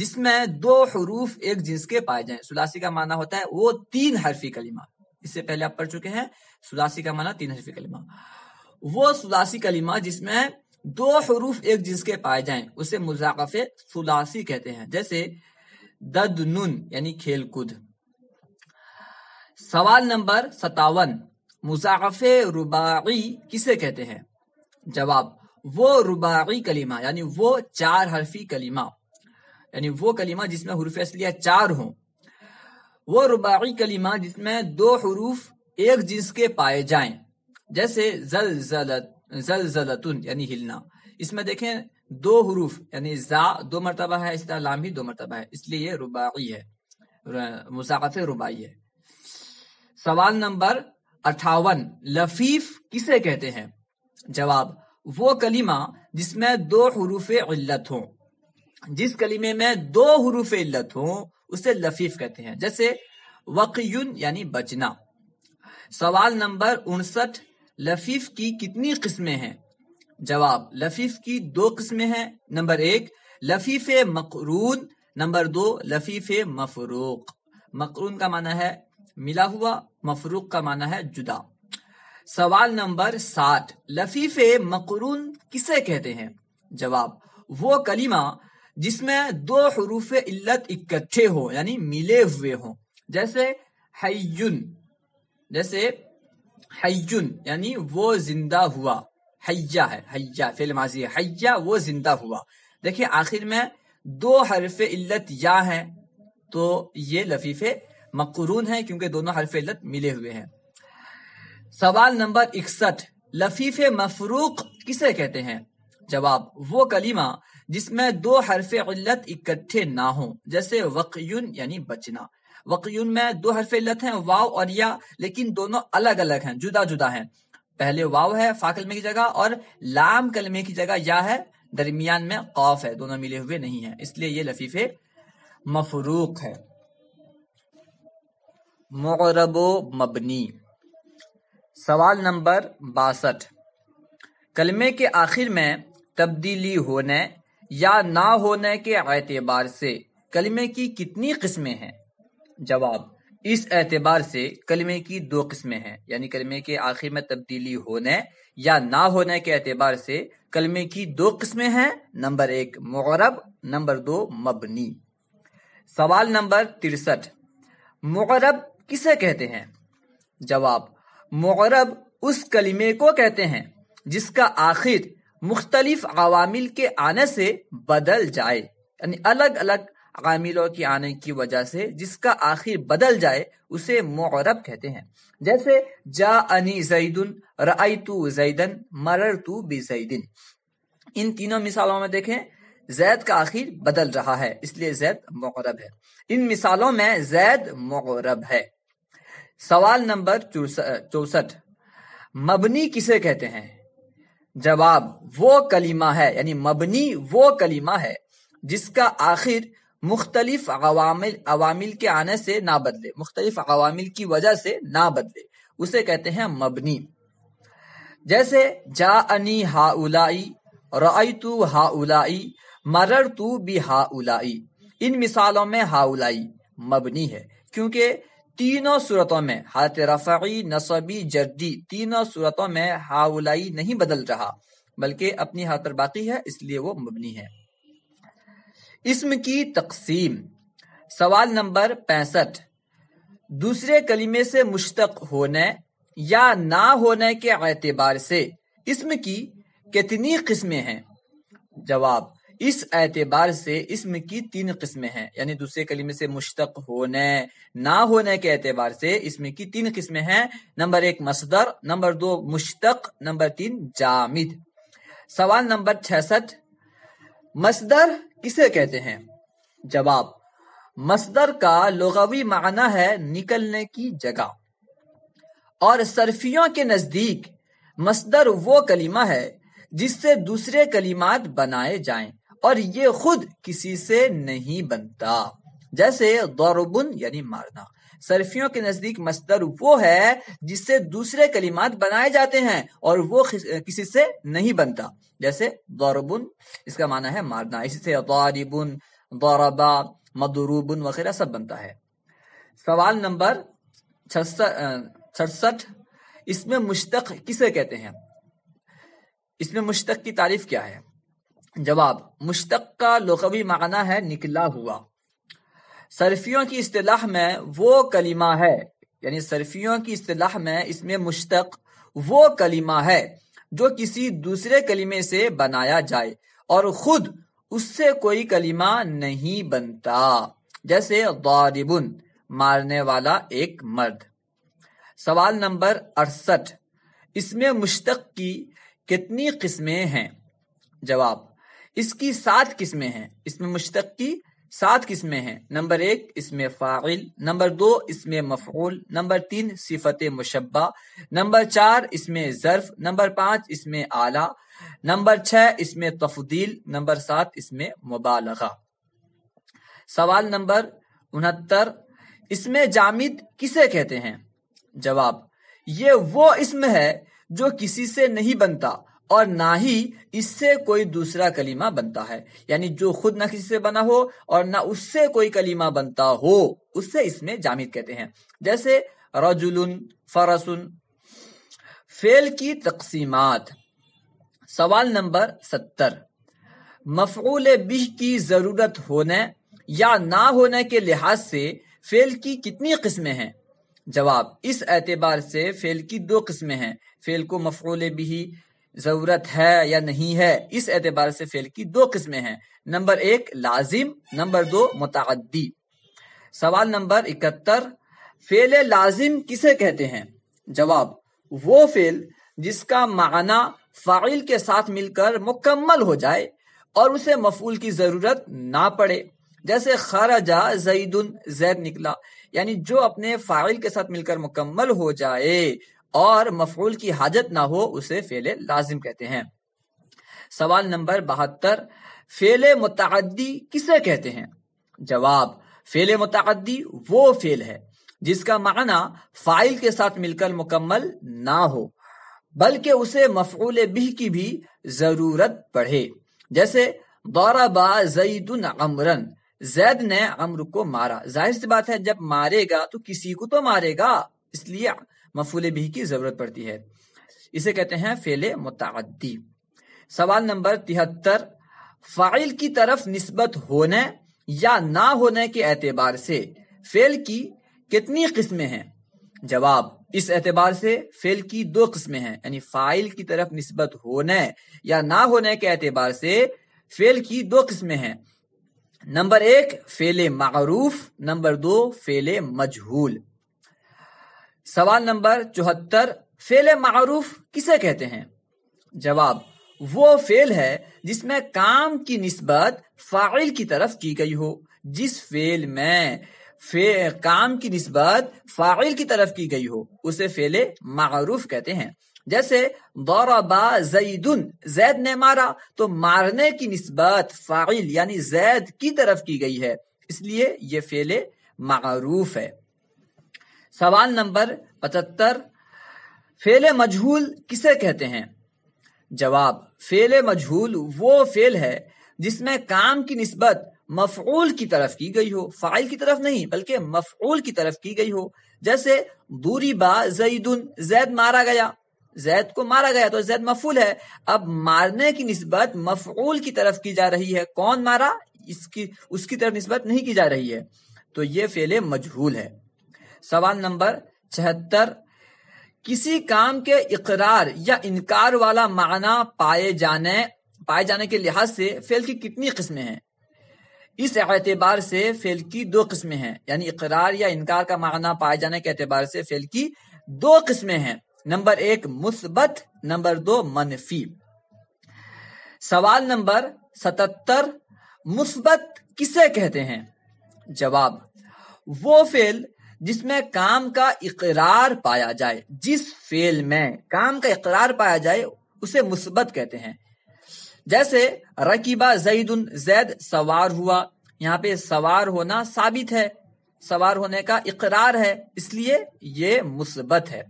जिसमें दो हरूफ एक जिंस के पाए जाए सुलासी का माना होता है वो तीन हरफी कलीमा इससे पहले आप पढ़ चुके हैं सुलासी का माना तीन हरफी कलीमा वो सुलासी कलीमा जिसमें दो हरूफ एक जिंस के पाए जाए उसे मुजाकफे सुलासी कहते हैं जैसे ददनुन यानी खेल कूद सवाल नंबर सतावन मुसाफ़ रुबाई किसे कहते हैं जवाब वो रुबाई कलीमा यानी वो चार हरफी कलीमा यानी वो कलीमा जिसमें हरूफ असलिया चार हों वो रुबाई कलीमा जिसमें दो हरूफ एक जिन्स के पाए जाए जैसे जल जलत जल जलतुन यानी हिलना इसमें देखें दो हरूफ यानी जा दो मरतबा है इस तरह लाम ही दो मरतबा है इसलिए ये रुबाई है मुसाकत रुबाई है सवाल नंबर अठावन लफीफ किसे कहते हैं जवाब वो कलीमा जिसमें दो हरूफ इल्लत हो जिस कलीमे में दो हरूफ इल्लत हो उसे लफीफ कहते हैं जैसे वक़युन यानी बचना सवाल नंबर उनसठ लफीफ की कितनी किस्में हैं जवाब लफीफ की दो किस्में हैं नंबर एक लफीफ मकरून नंबर दो लफीफ मफरूक मकरून का माना है मिला हुआ मफरूक का माना है जुदा सवाल नंबर साठ लफीफे मकरून किसे कहते हैं जवाब वो कलीमा जिसमें दो हरूफ इल्लत इकट्ठे हो यानी मिले हुए हो जैसे हयुन जैसे हयुन यानी वो जिंदा हुआ हैया है हैया फिल माजी है वो जिंदा हुआ देखिए आखिर में दो हरफ इल्लत या है तो ये लफीफे मकरून है क्योंकि दोनों हरफ इल्लत मिले हुए हैं सवाल नंबर इकसठ लफीफ मफरूक किसे कहते हैं जवाब वो कलीमा जिसमें दो हरफ इल्लत इकट्ठे ना हो जैसे वक़युन यानी बचना वक़युन में दो हरफ इल्लत हैं वाव और या लेकिन दोनों अलग अलग हैं जुदा जुदा हैं पहले वाव है फाकलमे की जगह और लाम कलमे की जगह या है दरमियान में खौफ है दोनों मिले हुए नहीं है इसलिए ये लफीफे मफरूक है मुगरब मबनी सवाल नंबर बासठ कलमे के आखिर में तब्दीली होने या ना होने के एतबार से कलमे की कितनी किस्में हैं जवाब इस एतबार से कलमे की दो किस्में हैं यानी कलमे के आखिर में तब्दीली होने या ना होने के एतबार से कलमे की दो किस्में हैं नंबर एक मगरब नंबर दो मबनी सवाल नंबर तिरसठ मगरब किसे कहते हैं जवाब मरब उस कलिमे को कहते हैं जिसका आखिर मुख्तलिफ अवामिल के आने से बदल जाए यानी अलग अलग अवामिलों के आने की वजह से जिसका आखिर बदल जाए उसे मरब कहते हैं जैसे जा अनी जईदन रई तू जईदन मरर तू बी इन तीनों मिसालों में देखें जैद का आखिर बदल रहा है इसलिए जैद मगरब है इन मिसालों में जैद मौरब है सवाल नंबर चौसठ मबनी किसे कहते हैं जवाब वो कलीमा है यानी मबनी वो कलीमा है जिसका आखिर मुख्तलिफ अवामिल अवामिल के आने से ना बदले मुख्तलिफ अवामिल की वजह से ना बदले उसे कहते हैं मबनी जैसे जा अनी हा उलाई रई तू हा उलाई मरर तू बी हा उलाई इन मिसालों में हा उलाई मबनी है क्योंकि तीनों सूरतों में हालत रफाई नसबी जर्दी तीनों सूरतों में हाउलाई नहीं बदल रहा बल्कि अपनी हाथ पर बाकी है इसलिए वो मबनी है इसम की तकसीम सवाल नंबर पैंसठ दूसरे कलीमे से मुश्तक होने या ना होने के एतबार से इसम की कितनी किस्में हैं जवाब इस एतबार से इसम की तीन किस्में हैं यानी दूसरे कलीमे से मुश्तक होने ना होने के एतबार से इसमें की तीन किस्में हैं नंबर एक मसदर नंबर दो मुश्तक नंबर तीन जामिद सवाल नंबर छसठ मसदर किसे कहते हैं जवाब मसदर का लोगवी माना है निकलने की जगह और सरफियों के नजदीक मसदर वो कलीमा है जिससे दूसरे कलीमात बनाए जाएं। और ये खुद किसी से नहीं बनता जैसे दौरबुन यानी मारना सरफियों के नजदीक मस्तर वो है जिससे दूसरे कलिमात बनाए जाते हैं और वो किसी से नहीं बनता जैसे दौरबुन इसका माना है मारना इसी से दौरिबुन दौरबा मदरूबुन वगैरह सब बनता है सवाल नंबर छसठ इसमें मुश्तक किसे कहते हैं इसमें मुश्तक की तारीफ क्या है जवाब मुश्तक का लुगवी माना है निकला हुआ सरफियों की अतलाह में वो कलिमा है यानी सरफियों की अतलाह में इसमें मुश्तक वो कलिमा है जो किसी दूसरे कलिमे से बनाया जाए और खुद उससे कोई कलिमा नहीं बनता जैसे गौरिबुन मारने वाला एक मर्द सवाल नंबर अड़सठ इसमें मुश्तक की कितनी किस्में हैं जवाब इसकी सात किस्में हैं इसमें मुश्तक की सात किस्में हैं नंबर एक इसमें फ़ाइल नंबर दो इसमें मफूल नंबर तीन सिफत मुशबा नंबर चार इसमें ज़र्फ़ नंबर पांच इसमें आला नंबर छह इसमें तफदील नंबर सात इसमें मुबालगा सवाल नंबर उनहत्तर इसमें जामिद किसे कहते हैं जवाब ये वो इसम है जो किसी से नहीं बनता और ना ही इससे कोई दूसरा कलीमा बनता है यानी जो खुद ना किसी से बना हो और ना उससे कोई कलीमा बनता हो उससे इसमें जामिद कहते हैं जैसे रजुलन फरसुन फेल की तकसीमात सवाल नंबर सत्तर मफूल बिह की जरूरत होने या ना होने के लिहाज से फेल की कितनी किस्में हैं जवाब इस एतबार से फेल की दो किस्में हैं फेल को मफूल बिही जरूरत है या नहीं है इस एतबार से फेल की दो किस्में हैं नंबर एक लाजिम नंबर दो मुतदी सवाल नंबर इकहत्तर फेल लाजिम किसे कहते हैं जवाब वो फेल जिसका माना फाइल के साथ मिलकर मुकम्मल हो जाए और उसे मफूल की जरूरत ना पड़े जैसे खराजा जईदुन जैद निकला यानी जो अपने फाइल के साथ मिलकर मुकम्मल हो जाए और मफूल की हाजत ना हो उसे फेले लाजिम कहते हैं सवाल नंबर बहत्तर फेले मुतदी किसे कहते हैं जवाब फेले मुतदी वो फेल है जिसका माना फाइल के साथ मिलकर मुकम्मल ना हो बल्कि उसे मफूल बिह की भी जरूरत पड़े जैसे दौराबा जईदन अमरन जैद ने अम्र को मारा जाहिर सी बात है जब मारेगा तो किसी को तो मारेगा इसलिए मफूल भी की जरूरत पड़ती है इसे कहते हैं फेले मुतादी सवाल नंबर तिहत्तर फाइल की तरफ नस्बत होने या ना होने के एतबार से फेल की कितनी किस्में हैं जवाब इस एतबार से फेल की दो किस्में हैं यानी फाइल की तरफ नस्बत होने या ना होने के एतबार से फेल की दो किस्में हैं नंबर एक फेले मरूफ नंबर दो फेले मजहूल सवाल नंबर चौहत्तर फेल मारूफ किसे कहते हैं जवाब वो फेल है जिसमें काम की नस्बत फाइल की तरफ की गई हो जिस फेल में फे काम की नस्बत फाइल की तरफ की गई हो उसे फेले मारूफ कहते हैं जैसे दौराबा जईदुन जैद ने मारा तो मारने की नस्बत फाइल यानी जैद की तरफ की गई है इसलिए ये फेले मारूफ है सवाल नंबर पचहत्तर फेले मजहूल किसे कहते हैं जवाब फेल मजहूल वो फेल है जिसमें काम की नस्बत मफूल की तरफ की गई हो फाइल की तरफ नहीं बल्कि मफूल की तरफ की गई हो जैसे दूरी बा जईदुन जैद मारा गया जैद को मारा गया तो जैद मफूल है अब मारने की नस्बत मफूल की तरफ की जा रही है कौन मारा इसकी उसकी तरफ नस्बत नहीं की जा रही है तो ये फेले मजहूल है सवाल नंबर छहत्तर किसी काम के इकरार या इनकार वाला माना पाए जाने पाए जाने के लिहाज से फेल की कितनी किस्में हैं इस एतबार से फेल की दो किस्में हैं यानी इकरार या इनकार का माना पाए जाने के एतबार से फेल की दो किस्में हैं नंबर एक मुस्बत नंबर दो मनफी सवाल नंबर सतहत्तर मुस्बत किसे कहते हैं जवाब वो फेल जिसमें काम का इकरार पाया जाए जिस फेल में काम का इकरार पाया जाए उसे मुस्बत कहते हैं जैसे रकीबा जईदुन जैद सवार हुआ यहाँ पे सवार होना साबित है सवार होने का इकरार है इसलिए ये मुस्बत है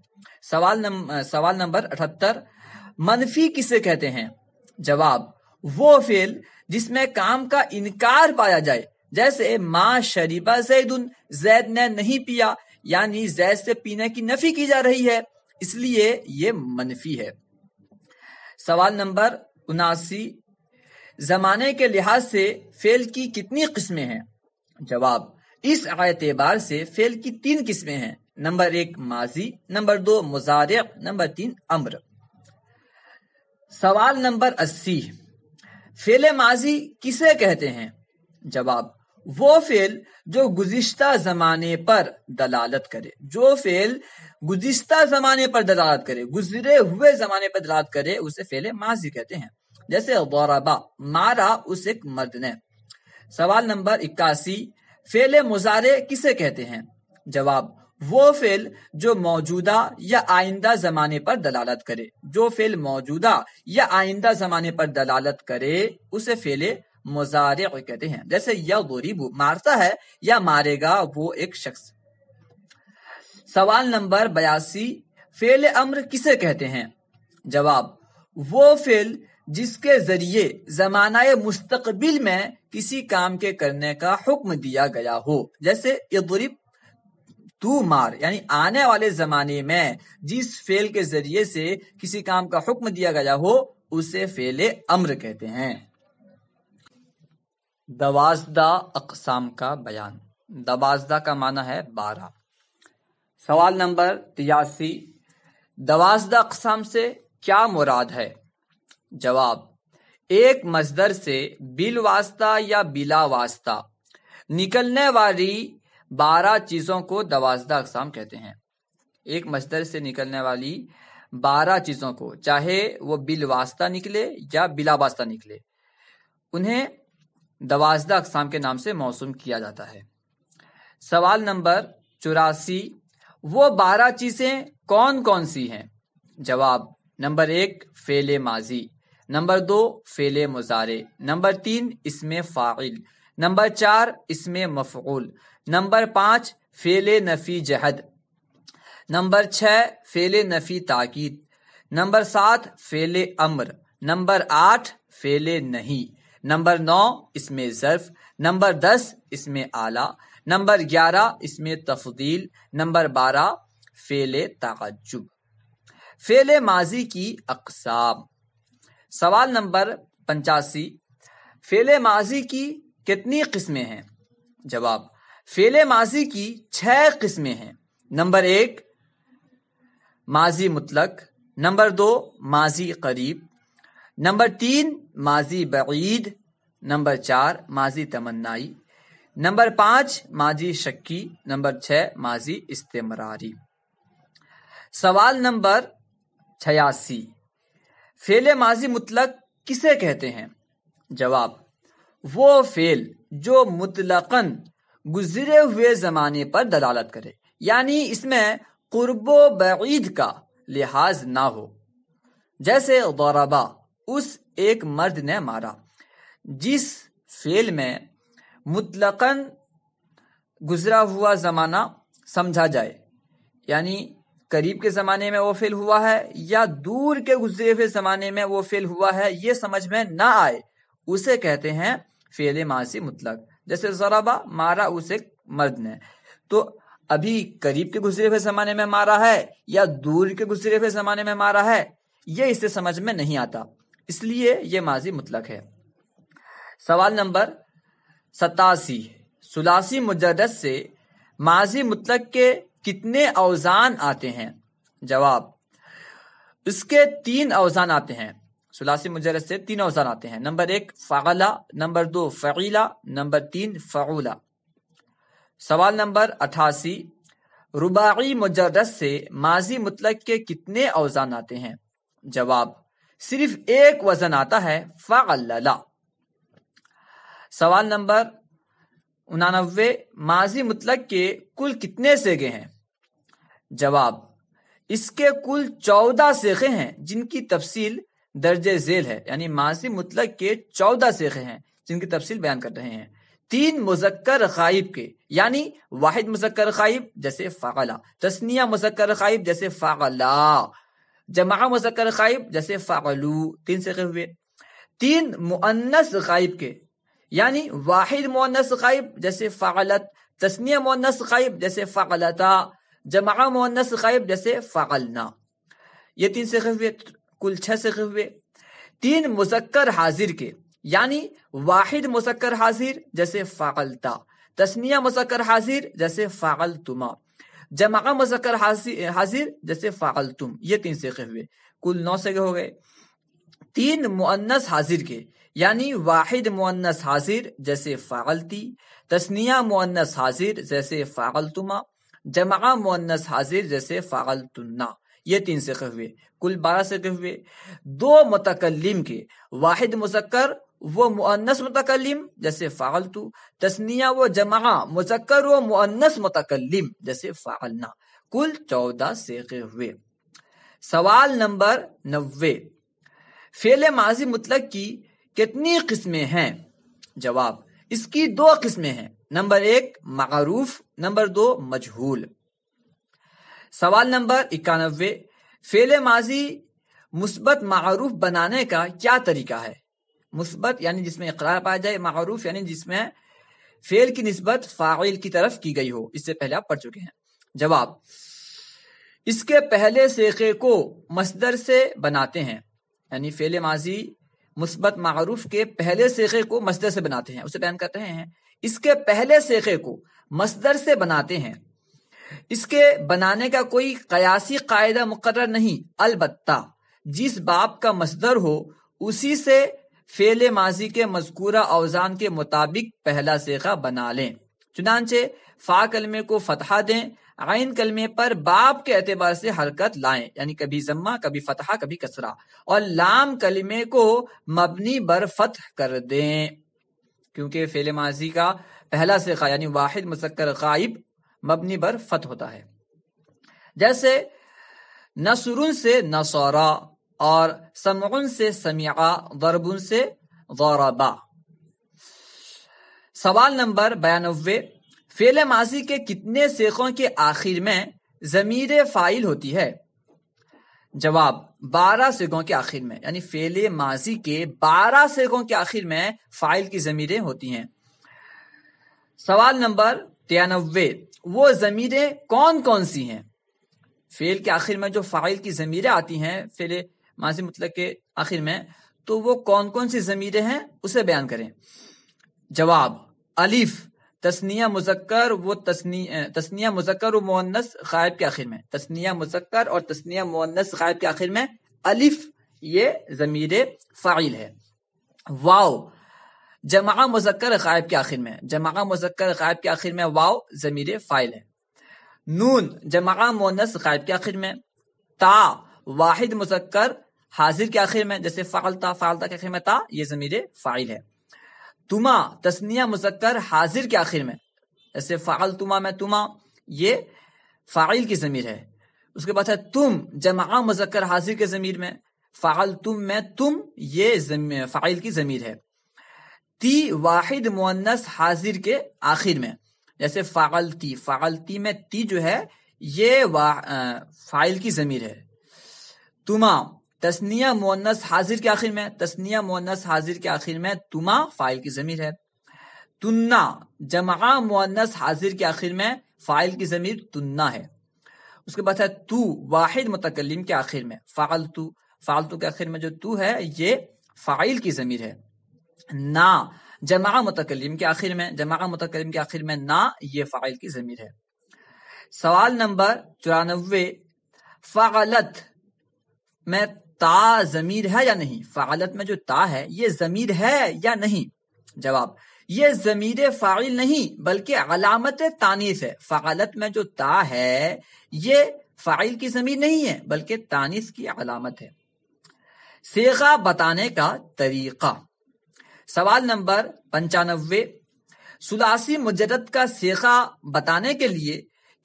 सवाल नम, सवाल नंबर अठहत्तर मनफी किसे कहते हैं जवाब वो फेल जिसमें काम का इनकार पाया जाए जैसे माँ शरीबा जैदन जैद ने नहीं पिया यानी जैद से पीने की नफी की जा रही है इसलिए ये मनफी है सवाल नंबर उनासी जमाने के लिहाज से फेल की कितनी किस्में हैं जवाब इस एतबार से फेल की तीन किस्में हैं नंबर एक माजी नंबर दो मुजार नंबर तीन अम्र सवाल नंबर अस्सी फेल माजी किसे कहते हैं जवाब वो फेल जो गुज्श्ता जमाने पर दलालत करे जो फेल गुजश्ता जमाने पर दलालत करे गुजरे हुए जमाने पर दलालत करे उसे फेले माजी कहते हैं जैसे गौरबा मारा उस एक मर्द ने सवाल नंबर इक्यासी फेले मुजारे किसे कहते हैं जवाब वो फेल जो मौजूदा या आइंदा जमाने पर दलालत करे जो फेल मौजूदा या आइंदा जमाने पर दलालत करे उसे फेले मुजारे कहते हैं जैसे या गरीबू मारता है या मारेगा वो एक शख्स सवाल नंबर बयासी फेल अम्र किसे कहते हैं जवाब वो फेल जिसके जरिए जमाना मुस्तकबिल में किसी काम के करने का हुक्म दिया गया हो जैसे इदरिब तू मार यानी आने वाले जमाने में जिस फेल के जरिए से किसी काम का हुक्म दिया गया हो उसे फेले अम्र कहते हैं दवाजदा अकसाम का बयान दवाजदा का माना है बारह सवाल नंबर तिरासी दवाजदा अकसाम से क्या मुराद है जवाब एक मजदर से बिल वास्ता या बिला वास्ता निकलने वाली बारह चीजों को दवाजदा अकसाम कहते हैं एक मजदर से निकलने वाली बारह चीजों को चाहे वो बिल वास्ता निकले या बिला वास्ता निकले उन्हें दवाजदा अकसाम के नाम से मौसम किया जाता है सवाल नंबर चौरासी वो बारह चीज़ें कौन कौन सी हैं जवाब नंबर एक फेले माजी नंबर दो फेले मुजारे नंबर तीन इसमें फ़ाइल नंबर चार इसमें मफगुल नंबर पांच फेले नफ़ी जहद नंबर छह फेले नफ़ी ताकीद नंबर सात फेले अम्र नंबर आठ फेले नहीं नंबर नौ इसमें ज़र्फ नंबर दस इसमें आला नंबर ग्यारह इसमें तफदील नंबर बारह फेले ताजुब फेले माजी की अकसाम सवाल नंबर पंचासी फेले माजी की कितनी किस्में हैं जवाब फेले माजी की छह किस्में हैं नंबर एक माजी मुतलक नंबर दो माजी करीब नंबर तीन माजी बीद नंबर चार माजी तमन्नाई नंबर पांच माजी शक्की नंबर छह माजी इस्तेमरारी सवाल नंबर छियासी फेले माजी मुतलक किसे कहते हैं जवाब वो फेल जो मुतलकन गुजरे हुए जमाने पर दलालत करे यानी इसमें कुर्बो बीद का लिहाज ना हो जैसे गौरबा उस एक मर्द ने मारा जिस फेल में मुतलकन गुजरा हुआ ज़माना समझा जाए यानी करीब के ज़माने में वो फेल हुआ है या दूर के गुजरे हुए ज़माने में वो फेल हुआ है ये समझ में ना आए उसे कहते हैं फेले मासी मुतलक जैसे जराबा मारा उसे मर्द ने तो अभी करीब के गुजरे हुए ज़माने में मारा है या दूर के गुजरे हुए ज़माने में मारा है ये इसे समझ में नहीं आता इसलिए यह माजी मुतलक है सवाल नंबर सतासी सुलासी मुजदस से माजी मुतलक के कितने अवजान आते हैं जवाब इसके तीन अवजान आते हैं सुलासी मुजरस से तीन अवजान आते हैं नंबर एक फ़ाला नंबर दो फ़ीला नंबर तीन फ़ूला सवाल नंबर अठासी रुबाई मुजरद से माजी मुतलक के कितने अवजान आते हैं जवाब सिर्फ एक वजन आता है फ़ल्ला सवाल नंबर उनानबे माजी मुतलक के कुल कितने सेगे हैं जवाब इसके कुल चौदह सेखे हैं जिनकी तफसील दर्ज झेल है यानी माजी मुतलक के चौदह सेखे हैं जिनकी तफसील बयान कर रहे हैं तीन मुजक्कर खाइब के यानी वाहिद मुजक्कर खाइब जैसे फ़ाला तस्निया मुजक्कर खाइब जैसे फ़ाला जमा मुजक्र गायब जैसे फ़ालू तीन से हुए तीन मुअन्नस गायब के यानी वाहिद मुअन्नस गायब जैसे फ़ालत तस्निया मुअन्नस गायब जैसे फ़ालता जमा मुअन्नस गायब जैसे फ़ालना ये तीन से हुए कुल छह से हुए तीन मुजक्कर हाजिर के यानी वाहिद मुसक्कर हाजिर जैसे फ़ालता तस्निया मुसक्कर हाजिर जैसे फ़ाल तुमा जमा मजक्कर हाजिर जैसे फ़ाल तुम ये तीन सीखे हुए कुल नौ से हो गए तीन मुअन्नस हाजिर के यानी वाहिद मुअन्नस हाजिर जैसे फ़ालती तस्निया मुअन्नस हाजिर जैसे तुमा जमा मुअन्नस हाजिर जैसे तुन्ना ये तीन सीखे हुए कुल बारह सीखे हुए दो मतकलम के वाहिद मुजक्कर वो मुअन्नस मुतकलम जैसे फ़ालतू तस्निया व जमा मुजक्कर वो मुअन्नस मुतकलम जैसे फ़ालना कुल चौदह सेगे हुए सवाल नंबर नब्बे फेल माजी मुतलक की कितनी किस्में हैं जवाब इसकी दो किस्में हैं नंबर एक मरूफ नंबर दो मजहूल सवाल नंबर इक्यानबे फेल माजी मुस्बत मरूफ बनाने का क्या तरीका है मुस्बत यानी जिसमें इकरार पाया जाए मरूफ यानी जिसमें फेल की नस्बत फ़ाइल की तरफ की गई हो इससे पहले आप पढ़ चुके हैं जवाब इसके पहले सेखे को मसदर से बनाते हैं यानी फेल माजी मुस्बत मरूफ के पहले सेके को मसदर से बनाते हैं उसे बयान कर रहे हैं इसके पहले सेके को मसदर से बनाते हैं इसके बनाने का कोई कयासी कायदा मुकर नहीं अलबत्ता जिस बाप का मसदर हो उसी से फेल माजी के मजकूरा अवजान के मुताबिक पहला सेखा बना लें चुनाचे फा कलमे को फतहा दें आइन कलमे पर बाप के अतबार से हरकत लाए यानी कभी जम्मा कभी फतहा कभी कसरा और लाम कलमे को मबनी बर फतह कर दें क्योंकि फेल माजी का पहला सेखा यानी वाहिद मुसक्कर गाइब मबनी बर फत होता है जैसे नसरुन से नसौरा और समउन से समिया दरबुन से गौरबा सवाल नंबर बयानबे फेल माजी के कितने सेखों के आखिर में जमीर फाइल होती है जवाब बारह सेखों के आखिर में यानी फेले माजी के बारह सेखों के आखिर में फाइल की जमीरें होती हैं सवाल नंबर तिरानबे वो जमीरें कौन कौन सी हैं फेल के आखिर में जो फाइल की जमीरें आती हैं फेले माजी मतलब के आखिर में तो वो कौन कौन सी ज़मीरें हैं उसे बयान करें जवाब अलीफ तस्निया मुजक्कर वो तस्नी तस्निया मुजक्कर मुन्नस गायब के आखिर में तस्निया मुजक्कर और तस्निया मुन्नस गायब के आखिर में अलिफ ये ज़मीर फ़ाइल है वाओ जमा मुजक्कर गायब के आखिर में जमा मुजक्कर गायब के आखिर में वाओ ज़मीर फ़ाइल है नून जमा मुन्नस गायब के आखिर में ता वाहिद मुजक्कर हाजिर के आखिर में जैसे फालता फालता के आखिर में ता ये जमीर फाइल है तुमा तस्निया मुजक्कर हाजिर के आखिर में जैसे फाल तुमा में तुमा ये फाइल की जमीर है उसके बाद है तुम जमा मुजक्कर हाजिर के जमीर में फाल तुम में तुम ये फाइल की जमीर है ती वाहिद मुन्नस हाजिर के आखिर में जैसे फाल ती में ती जो है ये फाइल की जमीर है तुमा तस्निया मुन्नस हाजिर के आखिर में तस्निया मुन्नस हाजिर के आखिर में तुमा फाइल की जमीर है तुन्ना जमा मुन्नस हाजिर के आखिर में फाइल की जमीर तुन्ना है उसके बाद है तू वाहिद मुतकलम के आखिर में फालतू फालतू के आखिर में जो तू है ये फाइल की जमीर है ना जमा मुतकलम के आखिर में जमा मुतकलम के आखिर में ना ये फाइल की जमीर है सवाल नंबर चौरानबे फ़ालत में ता जमीर है या नहीं फालत में जो ता है ये जमीर है या नहीं जवाब ये जमीर फाइल नहीं बल्कि अलामत तानीस है फालत में जो ता है ये फाइल की जमीर नहीं है बल्कि तानीस की अलामत है सेगा बताने का तरीका सवाल नंबर पंचानबे सुलासी मुजरत का सेगा बताने के लिए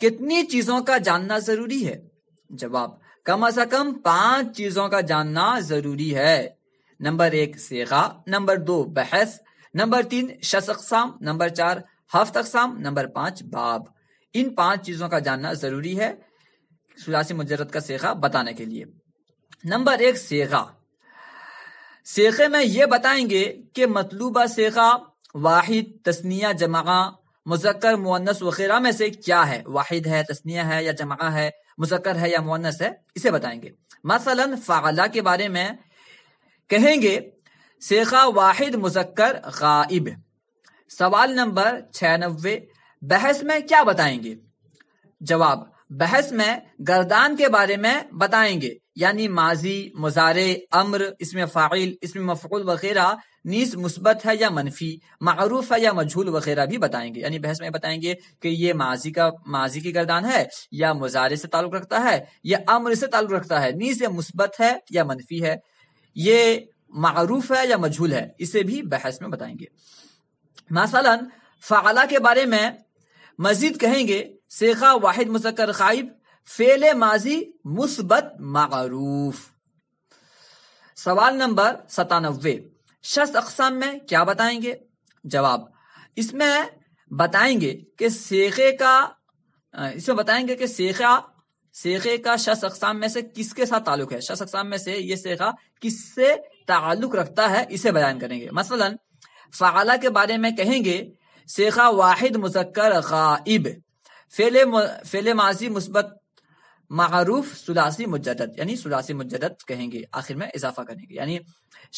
कितनी चीजों का जानना जरूरी है जवाब कम से कम पांच चीजों का जानना जरूरी है नंबर एक सेगा नंबर दो बहस नंबर तीन शशकसाम अकसाम नंबर चार हफ्त अकसाम नंबर पांच बाब इन पांच चीजों का जानना जरूरी है सुलासी मुजरत का सेगा बताने के लिए नंबर एक सेगा सेखे में यह बताएंगे कि मतलूबा सेखा वाहिद तस्निया जमा मुजक्कर मुन्नस वगैरह में से क्या है वाहिद है तस्निया है या जमा है मुजक्कर है या मुन्नस है इसे बताएंगे मसलन फ़ाला के बारे में कहेंगे शेखा वाहिद मुजक्कर गाइब सवाल नंबर छियानबे बहस में क्या बताएंगे जवाब बहस में गर्दान के बारे में बताएंगे यानी माजी मुजारे अम्र इसमें फ़ाइल इसमें मफूल वगैरह नीज मुस्बत है या मनफी मरूफ है या मजहूल वगैरह भी बताएंगे यानी बहस में बताएंगे कि ये माजी का माजी की गर्दान है या मुजारे से ताल्लुक रखता है या अम्र से ताल्लुक रखता है नीज या मुस्बत है या मनफी है ये मरूफ है या मजहूल है इसे भी बहस में बताएंगे मसलन फ़ाला के बारे में मजीद कहेंगे शेखा वाहिद मुजक्कर खाइब फेल माजी मुस्बत मरूफ सवाल नंबर सतानवे शस अकसाम में क्या बताएंगे जवाब इसमें बताएंगे कि सेखे का इसमें बताएंगे कि सेखा सेखे का शस अकसाम में से किसके साथ ताल्लुक है शस अकसाम में से ये सेखा किससे ताल्लुक रखता है इसे बयान करेंगे मसलन फ़ाला के बारे में कहेंगे सेखा वाहिद मुजक्कर गाइब फेले फेले माजी मुस्बत मारूफ सुलासी मुजदत यानी सुलासी मुजदत कहेंगे आखिर में इजाफा करेंगे यानी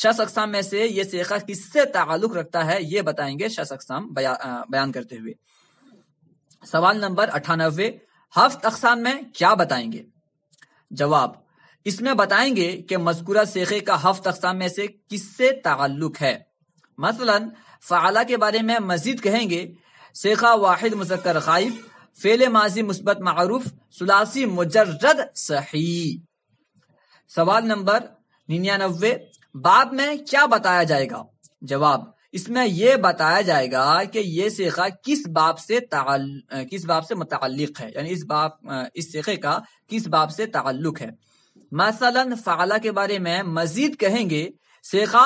शस अकसाम में से ये सेखा किससे ताल्लुक रखता है ये बताएंगे शस अकसाम बया, बयान करते हुए सवाल नंबर अठानबे हफ्त अकसाम में क्या बताएंगे जवाब इसमें बताएंगे कि मजकूरा सेखे का हफ्त अकसाम में से किससे ताल्लुक है मसलन फ़ाला के बारे में मजीद कहेंगे सेखा वाहिद मुजक्कर खाइफ फेले माजी मुस्बत मरूफ सुलासी मुजर्रद सही सवाल नंबर निन्यानवे बाब में क्या बताया जाएगा जवाब इसमें यह बताया जाएगा कि यह सीखा किस बाप से किस बाप से मुतल है यानी इस बाब इस सीखे का किस बाप से ताल्लुक है मसलन फ़ाला के बारे में मजीद कहेंगे सीखा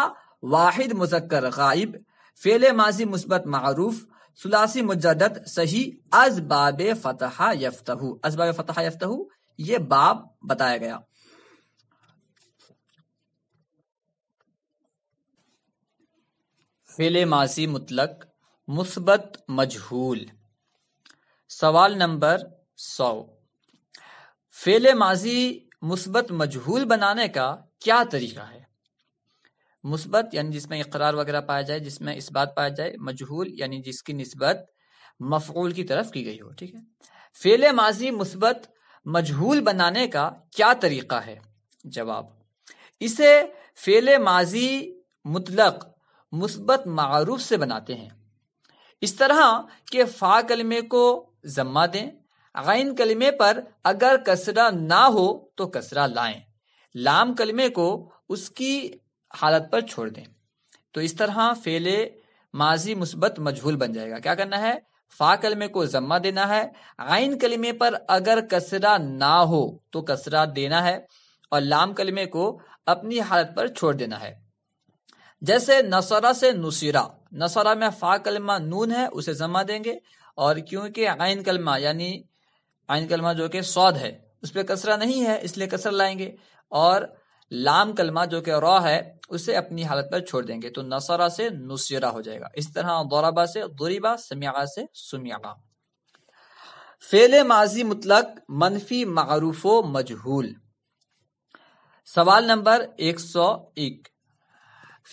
वाहिद मुजक्कर गाइब फेल माजी मुस्बत मरूफ सुलासी मुजदत सही अजबाब फतह यफ्तहू अजबाब फतह यफ्तहू ये बाब बताया गया फेले मासी मुतलक मुस्बत मजहूल सवाल नंबर सौ फेले माजी मुस्बत मजहूल बनाने का क्या तरीका है मुस्बत यानी जिसमें इकरार वगैरह पाया जाए जिसमें इस बात पाया जाए मजहूल यानी जिसकी नस्बत मफूल की तरफ की गई हो ठीक है फेल माजी मुस्बत मजहूल बनाने का क्या तरीका है जवाब इसे फेल माजी मुतलक मुस्बत मरूफ से बनाते हैं इस तरह के फा कलमे को जम्मा दें गैन कलमे पर अगर कसरा ना हो तो कसरा लाएं लाम कलमे को उसकी हालत पर छोड़ दें तो इस तरह फेले माजी मुस्बत मजहूल बन जाएगा क्या करना है फा कलमे को जम्मा देना है आइन कलमे पर अगर कसरा ना हो तो कसरा देना है और लाम कलमे को अपनी हालत पर छोड़ देना है जैसे नसरा से नुसीरा नसरा में फा कलमा नून है उसे जमा देंगे और क्योंकि आइन कलमा यानी आइन कलमा जो कि सौद है उस पर कसरा नहीं है इसलिए कसर लाएंगे और लाम कलमा जो कि रॉ है उसे अपनी हालत पर छोड़ देंगे तो नसरा से नुसरा हो जाएगा इस तरह दौराबा से दुरीबा समिया से सुमिया फेल माजी मुतलक मनफी मरूफ मजहूल सवाल नंबर एक सौ एक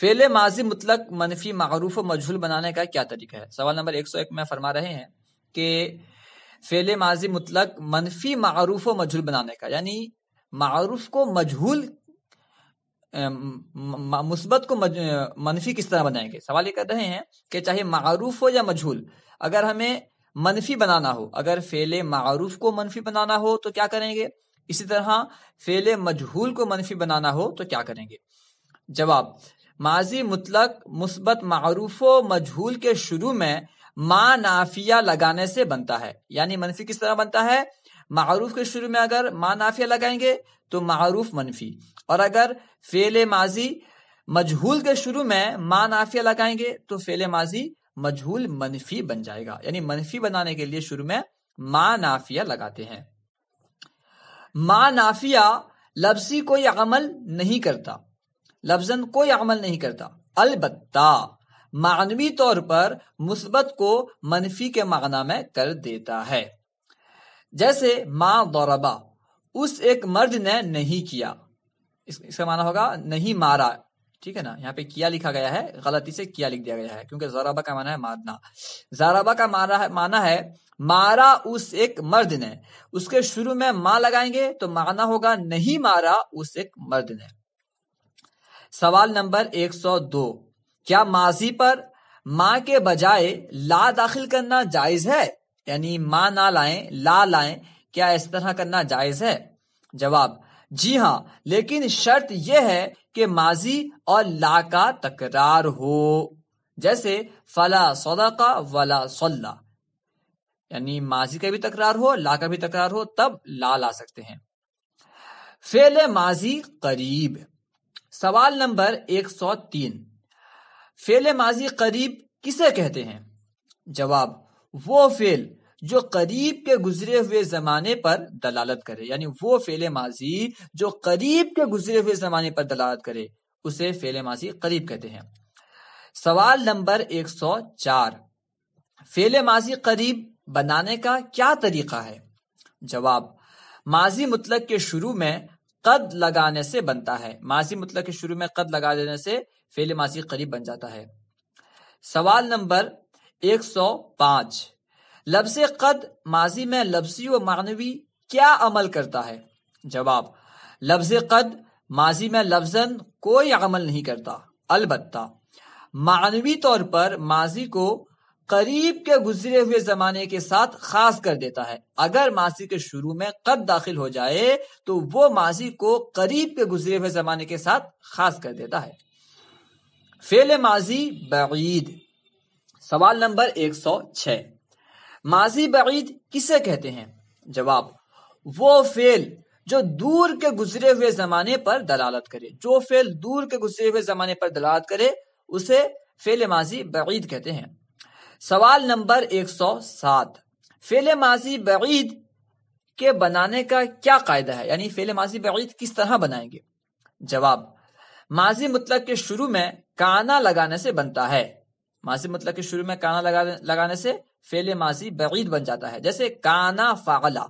फेल माजी मुतलक मनफी मरूफ मजहूल बनाने का क्या तरीका है सवाल नंबर एक सौ एक में फरमा रहे हैं कि फेल माजी मुतलक मनफी मरूफ मजहूल बनाने का यानी मारूफ को मजहूल मुस्बत को मनफी किस तरह बनाएंगे सवाल ये कर रहे हैं कि चाहे मारूफ हो या मजहूल अगर हमें मनफी बनाना हो अगर फेले मरूफ को मनफी बनाना हो तो क्या करेंगे इसी तरह फेले मजहूल को मनफी बनाना हो तो क्या करेंगे जवाब माजी मुतलक मुस्बत मरूफ मजहूल के शुरू में मा नाफिया लगाने से बनता है यानी मनफी किस तरह बनता है मरूफ के शुरू में अगर माँ नाफिया लगाएंगे तो मारूफ मनफी और अगर फेल माजी मजहूल के शुरू में मा नाफिया लगाएंगे तो फेल माजी मजहूल मनफी बन जाएगा यानी मनफी बनाने के लिए शुरू में मा नाफिया लगाते हैं मा नाफिया लफ्जी कोई अमल नहीं करता लफजन कोई अमल नहीं करता अलबत् मानवी तौर पर मुस्बत को मनफी के माना में कर देता है जैसे माँ दौरबा उस एक मर्द ने नहीं किया इस, इसका माना होगा नहीं मारा ठीक है ना यहाँ पे किया लिखा गया है गलती से किया लिख दिया गया है क्योंकि जराबा का माना है मारना जराबा का माना है माना है मारा उस एक मर्द ने उसके शुरू में मां लगाएंगे तो माना होगा नहीं मारा उस एक मर्द ने सवाल नंबर 102 क्या माजी पर माँ के बजाय ला दाखिल करना जायज है यानी माँ ना लाएं ला लाएं क्या इस तरह करना जायज है जवाब जी हाँ लेकिन शर्त यह है कि माजी और ला का तकरार हो जैसे फला सौदा वला सोल्ला यानी माजी का भी तकरार हो ला का भी तकरार हो तब ला ला सकते हैं फेल माजी करीब सवाल नंबर 103 फेल माजी करीब किसे कहते हैं जवाब वो फेल जो करीब के गुजरे हुए जमाने पर दलालत करे यानी वो फेले माजी जो करीब के गुजरे हुए जमाने पर दलालत करे उसे फेले माजी करीब कहते हैं सवाल नंबर 104 फेले माजी करीब बनाने का क्या तरीका है जवाब माजी मुतलक के शुरू में कद लगाने से बनता है माजी मुतलक के शुरू में कद लगा देने से फेले माजी करीब बन जाता है सवाल नंबर एक सौ पांच लफ्ज कद माजी में लफ्जी व मानवी क्या अमल करता है जवाब लफ्ज कद माजी में लफ्जन कोई अमल नहीं करता अलबत् मानवी तौर पर माजी को करीब के गुजरे हुए जमाने के साथ खास कर देता है अगर माजी के शुरू में कद दाखिल हो जाए तो वो माजी को करीब के गुजरे हुए जमाने के साथ खास कर देता है फेल माजी बीद सवाल नंबर 106 माजी बीद किसे कहते हैं जवाब वो फेल जो दूर के गुजरे हुए जमाने पर दलालत करे जो फेल दूर के गुजरे हुए जमाने पर दलालत करे उसे फेल माजी बीद कहते हैं सवाल नंबर 107 फेल माजी बीद के बनाने का क्या कायदा है यानी फेल माजी बीद किस तरह बनाएंगे जवाब माजी मुतलक के शुरू में काना लगाने से बनता है मासी मतलब के शुरू में काना लगा, लगाने से फेल मासी बगीद बन जाता है जैसे काना फागला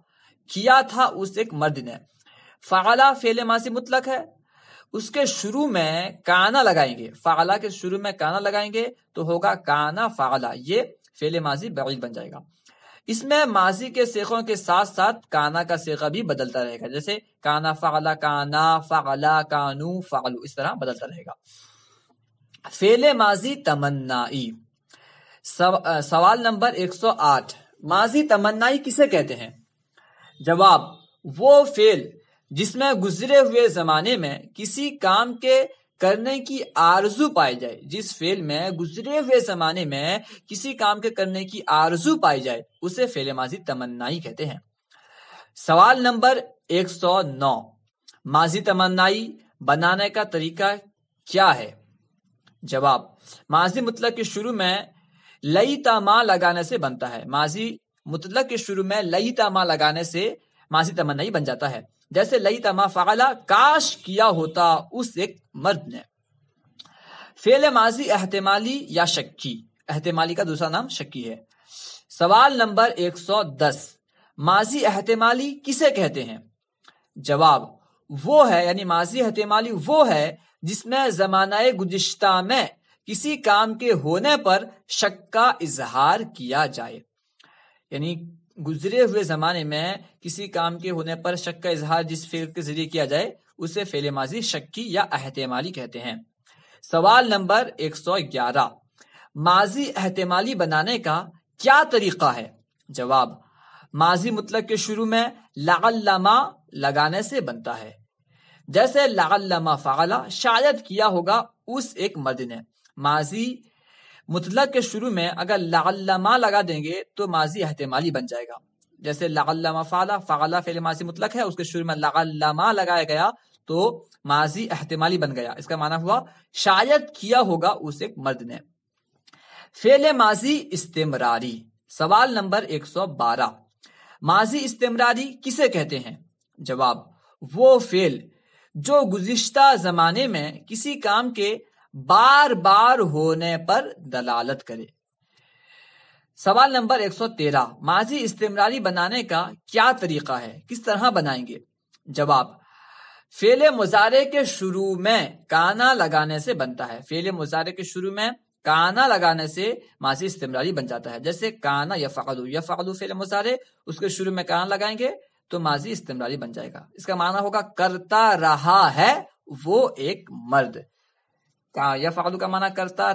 किया था उस एक मर्द ने फागला फेल मासी मुतलक है उसके शुरू में काना लगाएंगे फागला के शुरू में काना लगाएंगे तो होगा काना फागला ये फेल माजी बगीद बन जाएगा इसमें माजी के सेखों के साथ साथ काना का सेखा भी बदलता रहेगा जैसे काना फागला काना फागला कानू फागलू इस तरह बदलता रहेगा फेले माजी तमन्नाई सव, सवाल नंबर 108 माजी तमन्नाई किसे कहते हैं जवाब वो फेल जिसमें गुजरे हुए जमाने में किसी काम के करने की आरजू पाई जाए जिस फेल में गुजरे हुए जमाने में किसी काम के करने की आरजू पाई जाए उसे फेले माजी तमन्नाई कहते हैं सवाल नंबर 109 माजी तमन्नाई बनाने का तरीका क्या है जवाब माजी मुतलक के शुरू में लई तामा लगाने से बनता है माजी मुतलक के शुरू में लई तामा लगाने से माजी ही बन जाता है जैसे लई तमा फ़ाला काश किया होता उस एक मर्द ने फेल माजी एहतमाली या शक्की एहतमाली का दूसरा नाम शक्की है सवाल नंबर 110 माजी एहतमाली किसे कहते हैं जवाब वो है यानी माजी एहतमाली वो है जिसमें जमाना गुजश्ता में किसी काम के होने पर शक का इजहार किया जाए यानी गुजरे हुए जमाने में किसी काम के होने पर शक का इजहार जिस फेल के जरिए किया जाए उसे फेले माजी शक्की या अहतमाली कहते हैं सवाल नंबर 111 माजी अहतमाली बनाने का क्या तरीका है जवाब माजी मुतलक के शुरू में लाल्लामा लगाने से बनता है जैसे लाल्लमा फ़ाला शायद किया होगा उस एक मर्द ने माजी मतलब के शुरू में अगर लाल्लमा लगा देंगे तो माजी अहतमाली बन जाएगा जैसे लाल्लमा फ़ाला फ़ाला फेल माजी मुतलक है उसके शुरू में लाल्लमा लगाया गया तो माजी अहतमाली बन गया इसका माना हुआ शायद किया होगा उस एक मर्द ने फेल माजी इस्तेमरारी सवाल नंबर 112 माजी इस्तेमरारी किसे कहते हैं जवाब वो फेल जो गुज्श्ता जमाने में किसी काम के बार बार होने पर दलालत करे सवाल नंबर 113 माजी इस्तेमाली बनाने का क्या तरीका है किस तरह बनाएंगे जवाब फेले मुजारे के शुरू में काना लगाने से बनता है फेले मुजारे के शुरू में काना लगाने से माजी इस्तेमरारी बन जाता है जैसे काना या या यफालू फेले मुजारे उसके शुरू में काना लगाएंगे तो माजी इस्तेमाली बन जाएगा इसका माना होगा करता रहा है वो एक मर्द का या फालू का माना करता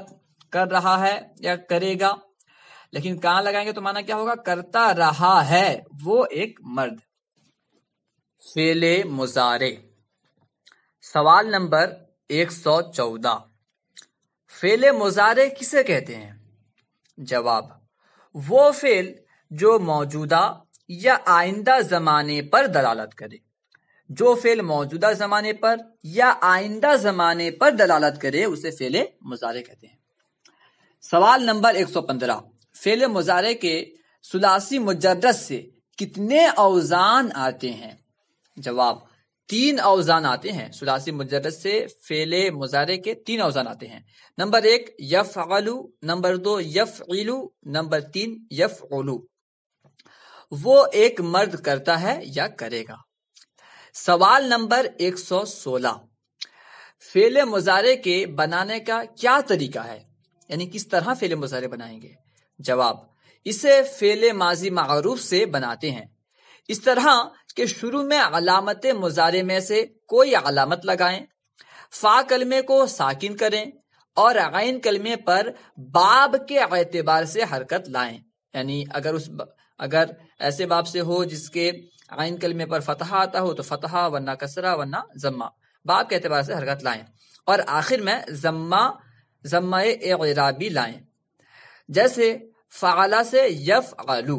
कर रहा है या करेगा लेकिन कहा लगाएंगे तो माना क्या होगा करता रहा है वो एक मर्द फेले मुजारे सवाल नंबर 114 फेले मुजारे किसे कहते हैं जवाब वो फेल जो मौजूदा या आइंदा ज़माने पर दलालत करे जो फेल मौजूदा ज़माने पर या आइंदा ज़माने पर दलालत करे उसे फेले मुजारे कहते हैं सवाल नंबर 115 फेल मुजारे के सुलासी मुजरस से कितने अवजान आते हैं जवाब तीन अवजान आते हैं सुलासी मुजरस से फेले मुजारे के तीन अवजान आते हैं नंबर एक यफ नंबर दो यफ नंबर तीन यफ वो एक मर्द करता है या करेगा सवाल नंबर 116 फेले मुजारे के बनाने का क्या तरीका है यानी किस तरह फेले मुजारे बनाएंगे जवाब इसे फेले माजी मरूफ से बनाते हैं इस तरह के शुरू में अलामत मुजारे में से कोई अलामत लगाएं फा कलमे को साकिन करें और आयन कलमे पर बाब के एतबार से हरकत लाएं यानी अगर उस अगर ऐसे बाप से हो जिसके आयन कलमे पर फतह आता हो तो फतह वरना कसरा वरना जम्मा बाप के अतबार से हरकत लाएं और आखिर में जम्मा जम्मा एराबी लाएं जैसे फ़ाला से यफ आलू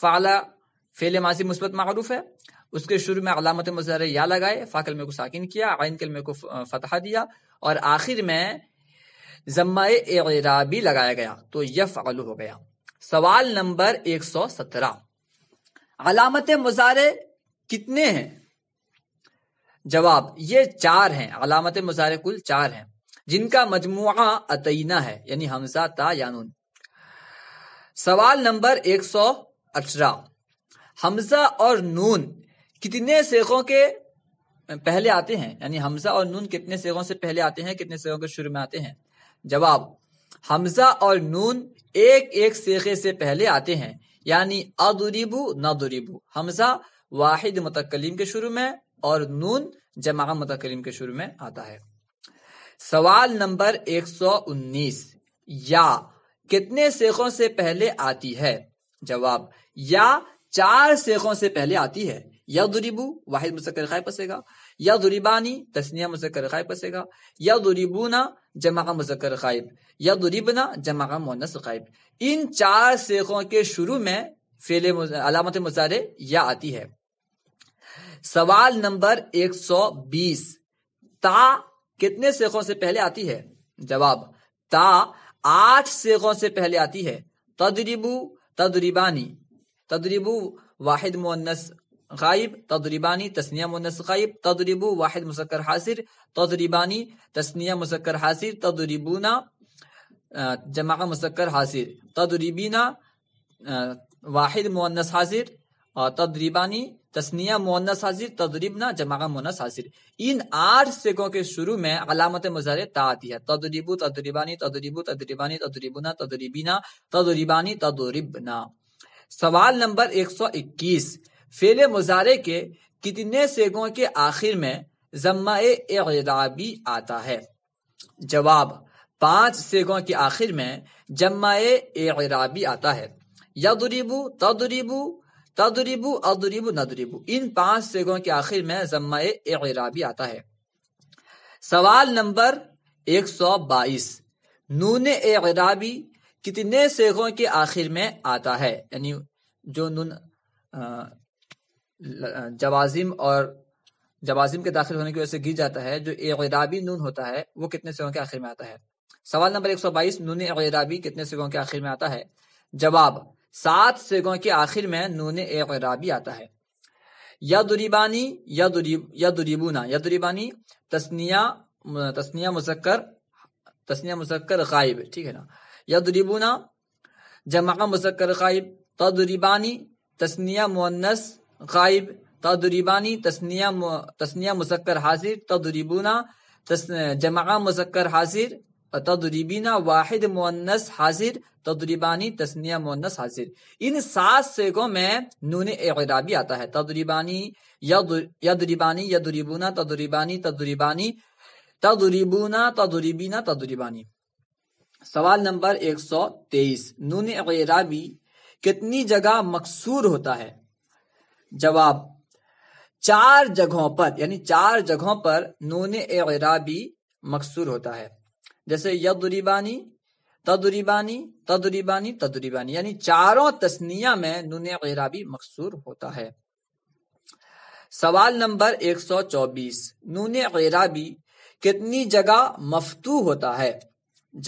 फ़ाला फेल मासी मुस्बत मरूफ है उसके शुरू में अलामत मजहर या लगाए फाकल में को साकिन किया आयन कलमे को फतहा दिया और आखिर में जम्मा एराबी लगाया गया तो यफ आलू हो गया सवाल नंबर 117 अलामत मुजारे कितने हैं जवाब ये चार हैं अलामत मुजारे कुल चार हैं जिनका मजमु अतना है यानी हमजा ता यानून सवाल नंबर 118 हमजा और नून कितने सेखों के पहले आते हैं यानी हमजा और नून कितने शेखों से पहले आते हैं कितने सेगों के शुरू में आते हैं जवाब हमजा और नून एक एक सेखे से पहले आते हैं यानी अदुरीबू नदुरीबू हमजा वाहिद मतकलीम के शुरू में और नून जमा मतकलीम के शुरू में आता है सवाल नंबर 119 या कितने सेखों से पहले आती है जवाब या चार सेखों से पहले आती है यदुरीबू वाहिद मुस्तकर पसेगा या दुरिबानी तस्निया मुजक्र गायब बसेगा या दुरिबूना जमा मुजक्र गायब या दुरिबना जमा मोनस गायब इन चार सेखों के शुरू में फेले अलामत मुजारे या आती है सवाल नंबर एक सौ बीस ता कितने सेखों से पहले आती है जवाब ता आठ सेखों से पहले आती है तदरीबू तदरीबानी तदरीबू वाहिद मुन्नस गायब तदरीबानी तस्निया मुनस गायब तदरीबू वाहिद मुसक्कर हासिर तदरीबानी तस्निया मुसक्कर हासिर तदरीबूना जमा मुसक्कर हासिर तदरीबीना वाहिद मुनस हासिर और तदरीबानी तस्निया मुनस हाजिर तदरीबना जमा मुनस हाजिर इन आठ सिगों के शुरू में अलामत मुजहर ता आती है तदरीबू तदरीबानी तदरीबू तदरीबानी तदरीबुना तदरीबीना तदरीबानी तदरीबना सवाल नंबर 121 फेल मुजारे के कितने सेगों के आखिर में जम्मा एदाबी आता है जवाब पांच सेगों के आखिर में जम्मा एराबी आता है यदरीबू तदरीबू तदरीबू अदरीबू नदरीबू इन पांच सेगों के आखिर में जम्मा एराबी आता है सवाल नंबर एक सौ 122 नून एराबी कितने सेगों के आखिर में आता है यानी जो नून जवाजिम और जवाजिम के दाखिल होने की वजह से गिर जाता है जो एदाबी नून होता है वो कितने सिगों के आखिर में आता है सवाल नंबर 122 नून एदाबी कितने सिगों के आखिर में आता है जवाब सात सिगों के आखिर में नून एदाबी आता है या दुरीबानी या दुरी या दुरीबूना या दुरीबानी तस्निया तस्निया मुसक्कर तस्निया मुसक्कर गायब ठीक है ना या दुरीबूना जमा मुसक्कर गायब तदरीबानी तस्निया मुन्नस गाइब तदरीबानी तस्निया तस्निया मुसक्कर हाजिर तदरीबूना जमा मुसक्कर हाजिर तदरीबीना वाहिद मुन्नस हाजिर तदरीबानी तस्निया मुन्नस हाजिर इन सात सेगों में नून एराबी आता है तदरीबानी यदरीबानी यदरीबूना तदरीबानी तदरीबानी तदरीबूना तदरीबीना तदरीबानी सवाल नंबर एक सौ तेईस नून एराबी कितनी जगह मकसूर होता है जवाब चार जगहों पर यानी चार जगहों पर नून एराबी मकसूर होता है जैसे यदुरीबानी तदुरीबानी तदुरीबानी तदुरीबानी यानी चारों तस्निया में नून एराबी मकसूर होता है सवाल नंबर 124 नून एराबी कितनी जगह मफतू होता है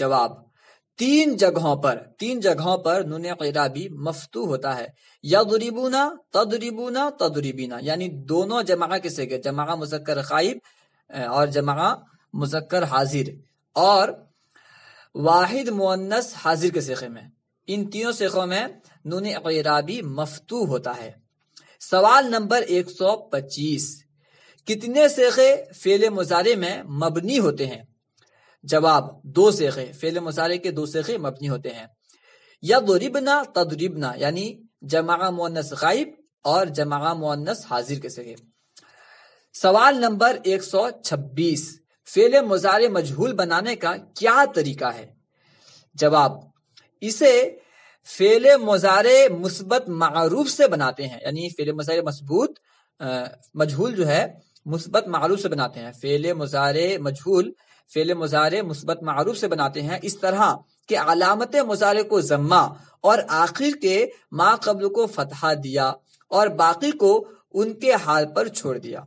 जवाब तीन जगहों पर तीन जगहों पर नून इराबी मफतू होता है यदरीबूना तदरीबूना तदरीबीना यानी दोनों जमा किसे के जमा मुजक्कर खाइब और जमा मुजक्कर हाजिर और वाहिद मुन्नस हाजिर के सेखे में इन तीनों सेखों में नून इराबी मफतू होता है सवाल नंबर 125 कितने सेखे फेले मुजारे में मबनी होते हैं जवाब दो सेखे फेल मसारे के दो सेखे मबनी होते हैं या तद तदरिबना यानी जमा मुन्नस गायब और जमा मुन्नस हाजिर के सेखे सवाल नंबर 126 फेल मजारे मजहूल बनाने का क्या तरीका है जवाब इसे फेल मजारे मुस्बत मरूफ से बनाते हैं यानी फेल मजारे मजबूत मजहूल जो है मुस्बत मरूफ से बनाते हैं फेल मजारे मजहूल फेल मुजारे मुस्बत मरूफ से बनाते हैं इस तरह के अलामत मुजारे को जम्मा और आखिर के माँ कबल को फतहा दिया और बाकी को उनके हाल पर छोड़ दिया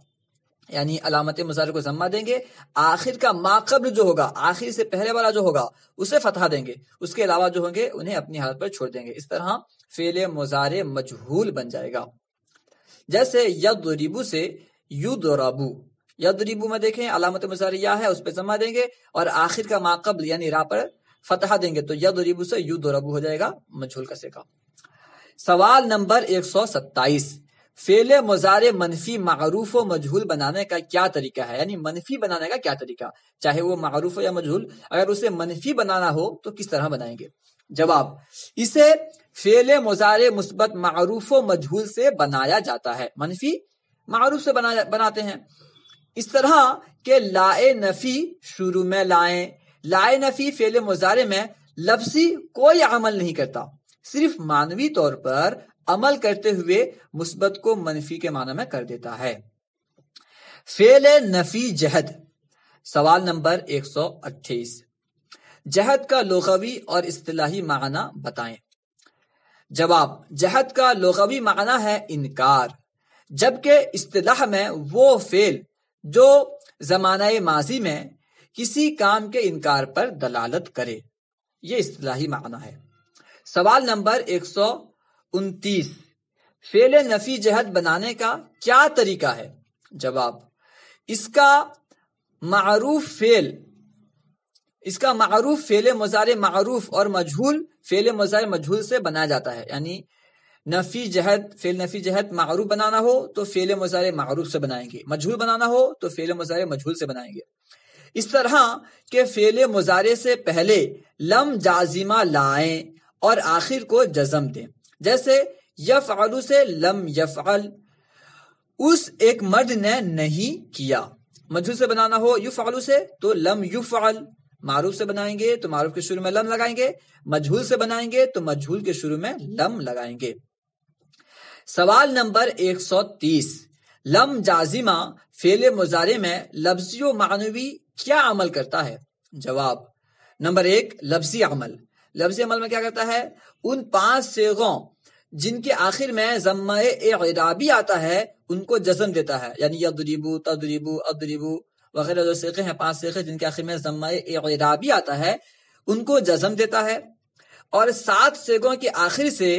यानी अलामत मुजारे को जम्मा देंगे आखिर का माकबल जो होगा आखिर से पहले वाला जो होगा उसे फतहा देंगे उसके अलावा जो होंगे उन्हें अपनी हालत पर छोड़ देंगे इस तरह फेल मुजारे मजहूल बन जाएगा जैसे यदरिबू से युदराबू यदरिबू में देखें अलामत मुजारिया है उस पर जमा देंगे और आखिर का माकबल यानी रा पर फतहा देंगे तो रिबू से युद्ध रबू हो जाएगा मजहूल कसे का सवाल नंबर एक सौ सत्ताईस फेल मुजारे मनफी मरूफ व मजहूल बनाने का क्या तरीका है यानी मनफी बनाने का क्या तरीका चाहे वो मरूफ हो या मजहूल अगर उसे मनफी बनाना हो तो किस तरह बनाएंगे जवाब इसे फेल मुजारे मुस्बत मरूफ व मजहूल से बनाया जाता है मनफी मरूफ से बनाया बनाते हैं इस तरह के लाए नफी शुरू में लाए लाए नफी फेल मुजारे में लफ्जी कोई अमल नहीं करता सिर्फ मानवी तौर पर अमल करते हुए मुस्बत को मनफी के माना में कर देता है फेल नफी जहद सवाल नंबर 128 जहद का लोगवी और इस्तलाही माना बताएं जवाब जहद का लोगवी माना है इनकार जबकि इस्तलाह में वो फेल जो जमाना माजी में किसी काम के इनकार पर दलालत करे ये इसलाही माना है सवाल नंबर एक सौ उनतीस फेल नफी जहद बनाने का क्या तरीका है जवाब इसका मारूफ फेल इसका मारूफ फेले मज़ार मारूफ और मजहूल फेले मज़ार मजहूल से बनाया जाता है यानी नफी जहत फेल नफी जहत मारूफ बनाना हो तो फेल मुजारे मारूफ से बनाएंगे मजहूल बनाना हो तो फेल मुजारे मजहूल से बनाएंगे इस तरह के फेल मुजारे से पहले लम जाजिमा लाए और आखिर को जजम दें जैसे आलू से लम अल उस एक मर्द ने नहीं किया मजहूल से बनाना हो आलू से तो लम अल मारूफ से बनाएंगे तो मारूफ के शुरू में लम लगाएंगे मजहूल से बनाएंगे तो मजहूल के शुरू में लम लगाएंगे सवाल नंबर 130 लम जाजिमा फेले मुजारे में लफ्जी मानवी क्या अमल करता है जवाब नंबर एक लफ्जी अमल लफ्जी अमल में क्या करता है उन पांच सेगों जिनके आखिर में जम्मा इराबी आता है उनको जजम देता है यानी अदरीबू तदरीबू अदरीबू वगैरह जो सेखे हैं पांच सेखे जिनके आखिर में जम्मा इराबी आता है उनको जजम देता है और सात सेगों के आखिर से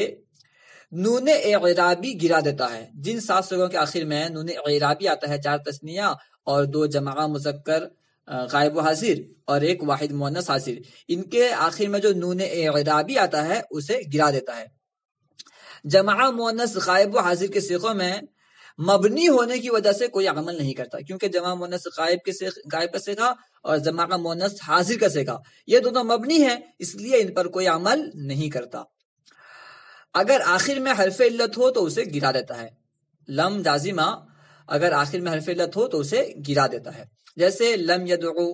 नून एराबी गिरा देता है जिन सात सुरों के आखिर में नून एराबी आता है चार तस्निया और दो जमा मुजक्कर गायब हाजिर और एक वाहिद मोनस हाजिर इनके आखिर में जो नून एराबी आता है उसे गिरा देता है जमा मोनस गायब हाजिर के सीखों में मबनी होने की वजह से कोई अमल नहीं करता क्योंकि जमा मोनस गायब के गायब का सीखा और जमा मोनस हाजिर का सीखा ये दोनों मबनी है इसलिए इन पर कोई अमल नहीं करता अगर आखिर में हरफ इल्लत हो तो उसे गिरा देता है लम जाजिमा अगर आखिर में हरफ इल्लत हो तो उसे गिरा देता है जैसे लम यदगो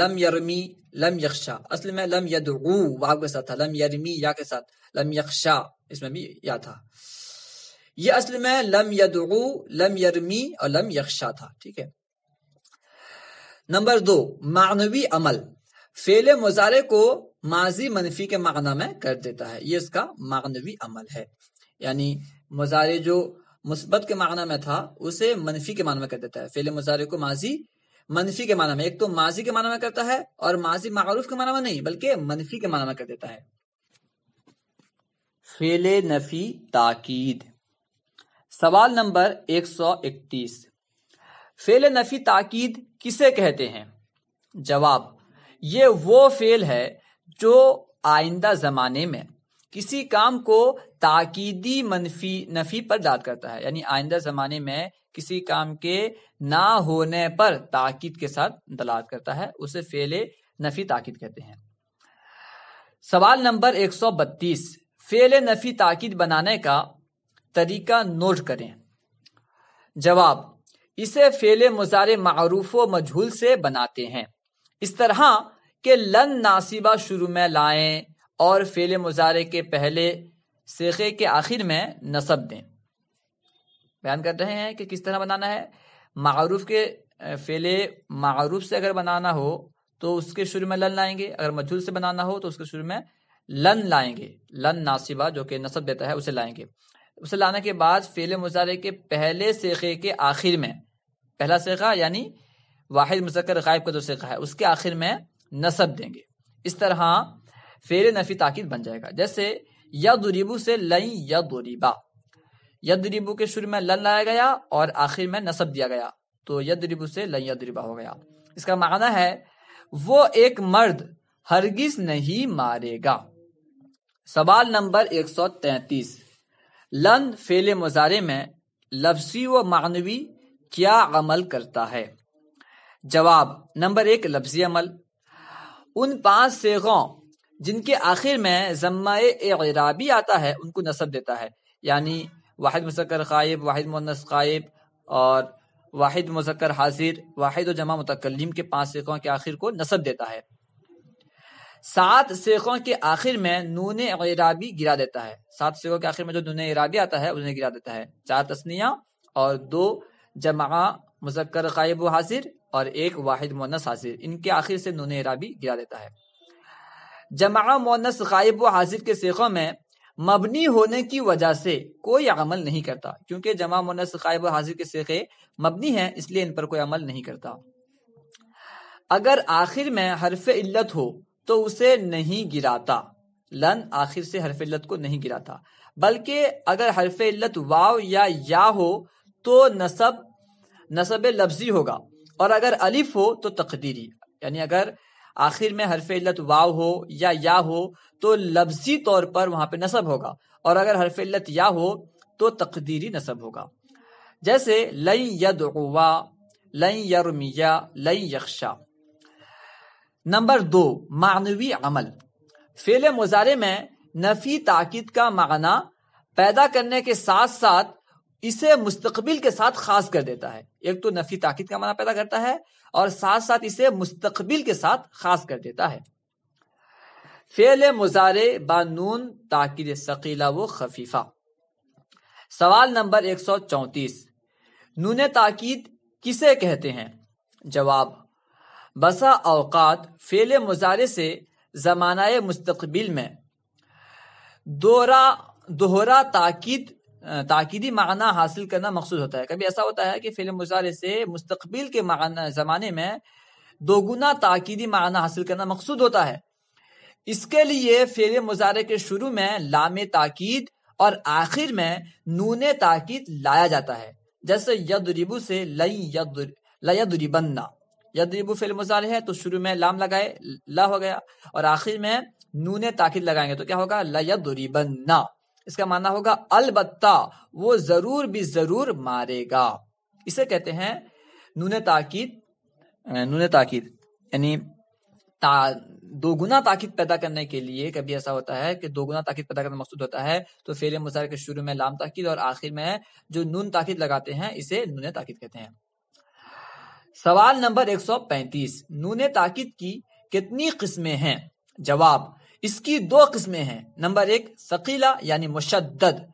लम यरमी लम यक्षा असल में लम यदु वाव के साथ था लम यरमी या के साथ लम यक्षा इसमें भी या था ये असल में लम यदु लम यरमी और लम यक्षा था ठीक है नंबर दो मानवी अमल फेले मुजारे को माजी मनफी के माना में कर देता है ये इसका मानवी अमल है यानी मुजारे जो मुस्बत के माना में था उसे मनफी के माना में कर देता है फेले मुजारे को माजी मनफी के माना में एक तो माजी के माना में करता है और माजी मारूफ के माना में नहीं बल्कि मनफी के माना में कर देता है फेले नफी ताकीद सवाल नंबर 131 फेले नफी ताकीद किसे कहते हैं जवाब ये वो फेल है जो आइंदा ज़माने में किसी काम को ताकीदी मनफी नफी पर दाद करता है यानी आइंदा ज़माने में किसी काम के ना होने पर ताकीद के साथ दलाल करता है उसे फेले नफी ताकीद कहते हैं सवाल नंबर 132 फेले नफी ताकीद बनाने का तरीका नोट करें जवाब इसे फेले मुजारे मरूफ व मजहूल से बनाते हैं इस तरह कि लन नासिबा शुरू में लाएं और फेले मुजारे के पहले सेखे के आखिर में नसब दें बयान कर रहे हैं कि किस तरह बनाना है मरूफ के फेले मरूफ से अगर बनाना हो तो उसके शुरू में लन लाएंगे अगर मजूल से बनाना हो तो उसके शुरू में लन लाएंगे लन नासिबा जो कि नसब देता है उसे लाएंगे उसे लाने के बाद फेले मुजारे के पहले सेखे के आखिर में पहला सेखा यानी वाहिद मुजक्कर गायब का जो सेखा है उसके आखिर में नसब देंगे इस तरह फेर नफी ताकिद बन जाएगा जैसे यदरिबू से लई यदरिबा यदरिबू के शुरू में लन लाया गया और आखिर में नसब दिया गया तो यदरीबू से लई यदरिबा हो गया इसका माना है वो एक मर्द हरगिज नहीं मारेगा सवाल नंबर 133 लन फेले मुजारे में लफ्सी व मानवी क्या अमल करता है जवाब नंबर एक लफ्जी अमल उन पांच सेगों जिनके आखिर में जम्मा एराबी आता है उनको नसब देता है यानी वाहिद मुसकर क़ायब वाहिद मुनस क़ायब और वाहिद मुजक्कर हाजिर वाहिद और जमा मुतकलम के पांच सेखों के आखिर को नसब देता है सात सेखों के आखिर में नून इराबी गिरा देता है सात सेखों के आखिर में जो नून इराबी आता है उन्हें गिरा देता है चार तस्निया और दो जमा मुजक्कर गायब हाजिर और एक वाहिद मोनस हाजिर इनके आखिर से नून इराबी गिरा देता है जमा मोनस गायब व हाजिर के सेखों में मबनी होने की वजह से कोई अमल नहीं करता क्योंकि जमा मोनस गायब हाजिर के सेखे मबनी हैं इसलिए इन पर कोई अमल नहीं करता अगर आखिर में हरफ इल्लत हो तो उसे नहीं गिराता लन आखिर से हरफ इल्लत को नहीं गिराता बल्कि अगर हरफ इल्लत वाव या या हो तो नसब नसब लफ्जी होगा और अगर अलिफ हो तो तकदीरी यानी अगर आखिर में हरफ इल्लत वाव हो या या हो तो लफ्जी तौर पर वहां पे नसब होगा और अगर हरफ इल्लत या हो तो तकदीरी नसब होगा जैसे लई यदवा लई यरमिया लई यक्षा नंबर दो मानवी अमल फेले मुजारे में नफी ताकीद का माना पैदा करने के साथ साथ इसे मुस्तकबिल के साथ खास कर देता है एक तो नफी ताकिद का माना पैदा करता है और साथ साथ इसे मुस्तकबिल के साथ खास कर देता है फेल मुजारे बानून ताकिद सकीला व खफीफा सवाल नंबर 134 नून ताकिद किसे कहते हैं जवाब बसा अवकात फेल मुजारे से जमाना मुस्तकबिल में दोहरा दोहरा ताकिद ताकिदी माना हासिल करना मकसूद होता है कभी ऐसा होता है कि फिल्म मुजारे से मुस्तबिल के ज़माने में दोगुना ताकिदी माना हासिल करना मकसूद होता है इसके लिए फेल मुजारे के शुरू में लाम ताकीद और आखिर में नून ताकीद लाया जाता है जैसे यदरिबू से लई लयदरिबन्ना यदरिबू फेल मुजारे है तो शुरू में लाम लगाए ला हो गया और आखिर में नून ताकीद लगाएंगे तो क्या होगा लयदरिबन्ना इसका माना होगा अलबत्ता वो जरूर भी जरूर मारेगा इसे कहते हैं नून ताकिद नून ताकिद यानी ता दोगुना ताकिद पैदा करने के लिए कभी ऐसा होता है कि दोगुना ताकिद पैदा करना मकसूद होता है तो फेल मुजार के शुरू में लाम ताकिद और आखिर में जो नून ताकिद लगाते हैं इसे नून ताकिद कहते हैं सवाल नंबर 135 नून ताकिद की कितनी किस्में हैं जवाब इसकी दो किस्में हैं नंबर एक सकीला यानी मुशद्दद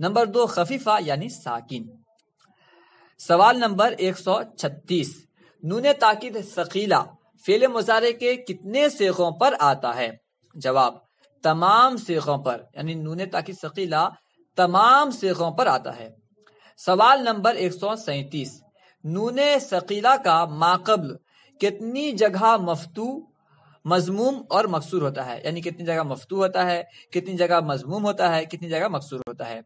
नंबर दो खफीफा यानी साकिन सवाल नंबर एक सौ छत्तीस नून ताकिद सकीला फेल मुजारे के कितने सेखों पर आता है जवाब तमाम सेखों पर यानी नून ताकि सकीला तमाम सेखों पर आता है सवाल नंबर एक सौ सैतीस नून सकीला का माकबल कितनी जगह मफतू मजमूम और मकसूर होता है यानी कितनी जगह मफतू होता है कितनी जगह मजमूम होता है कितनी जगह मकसूर होता है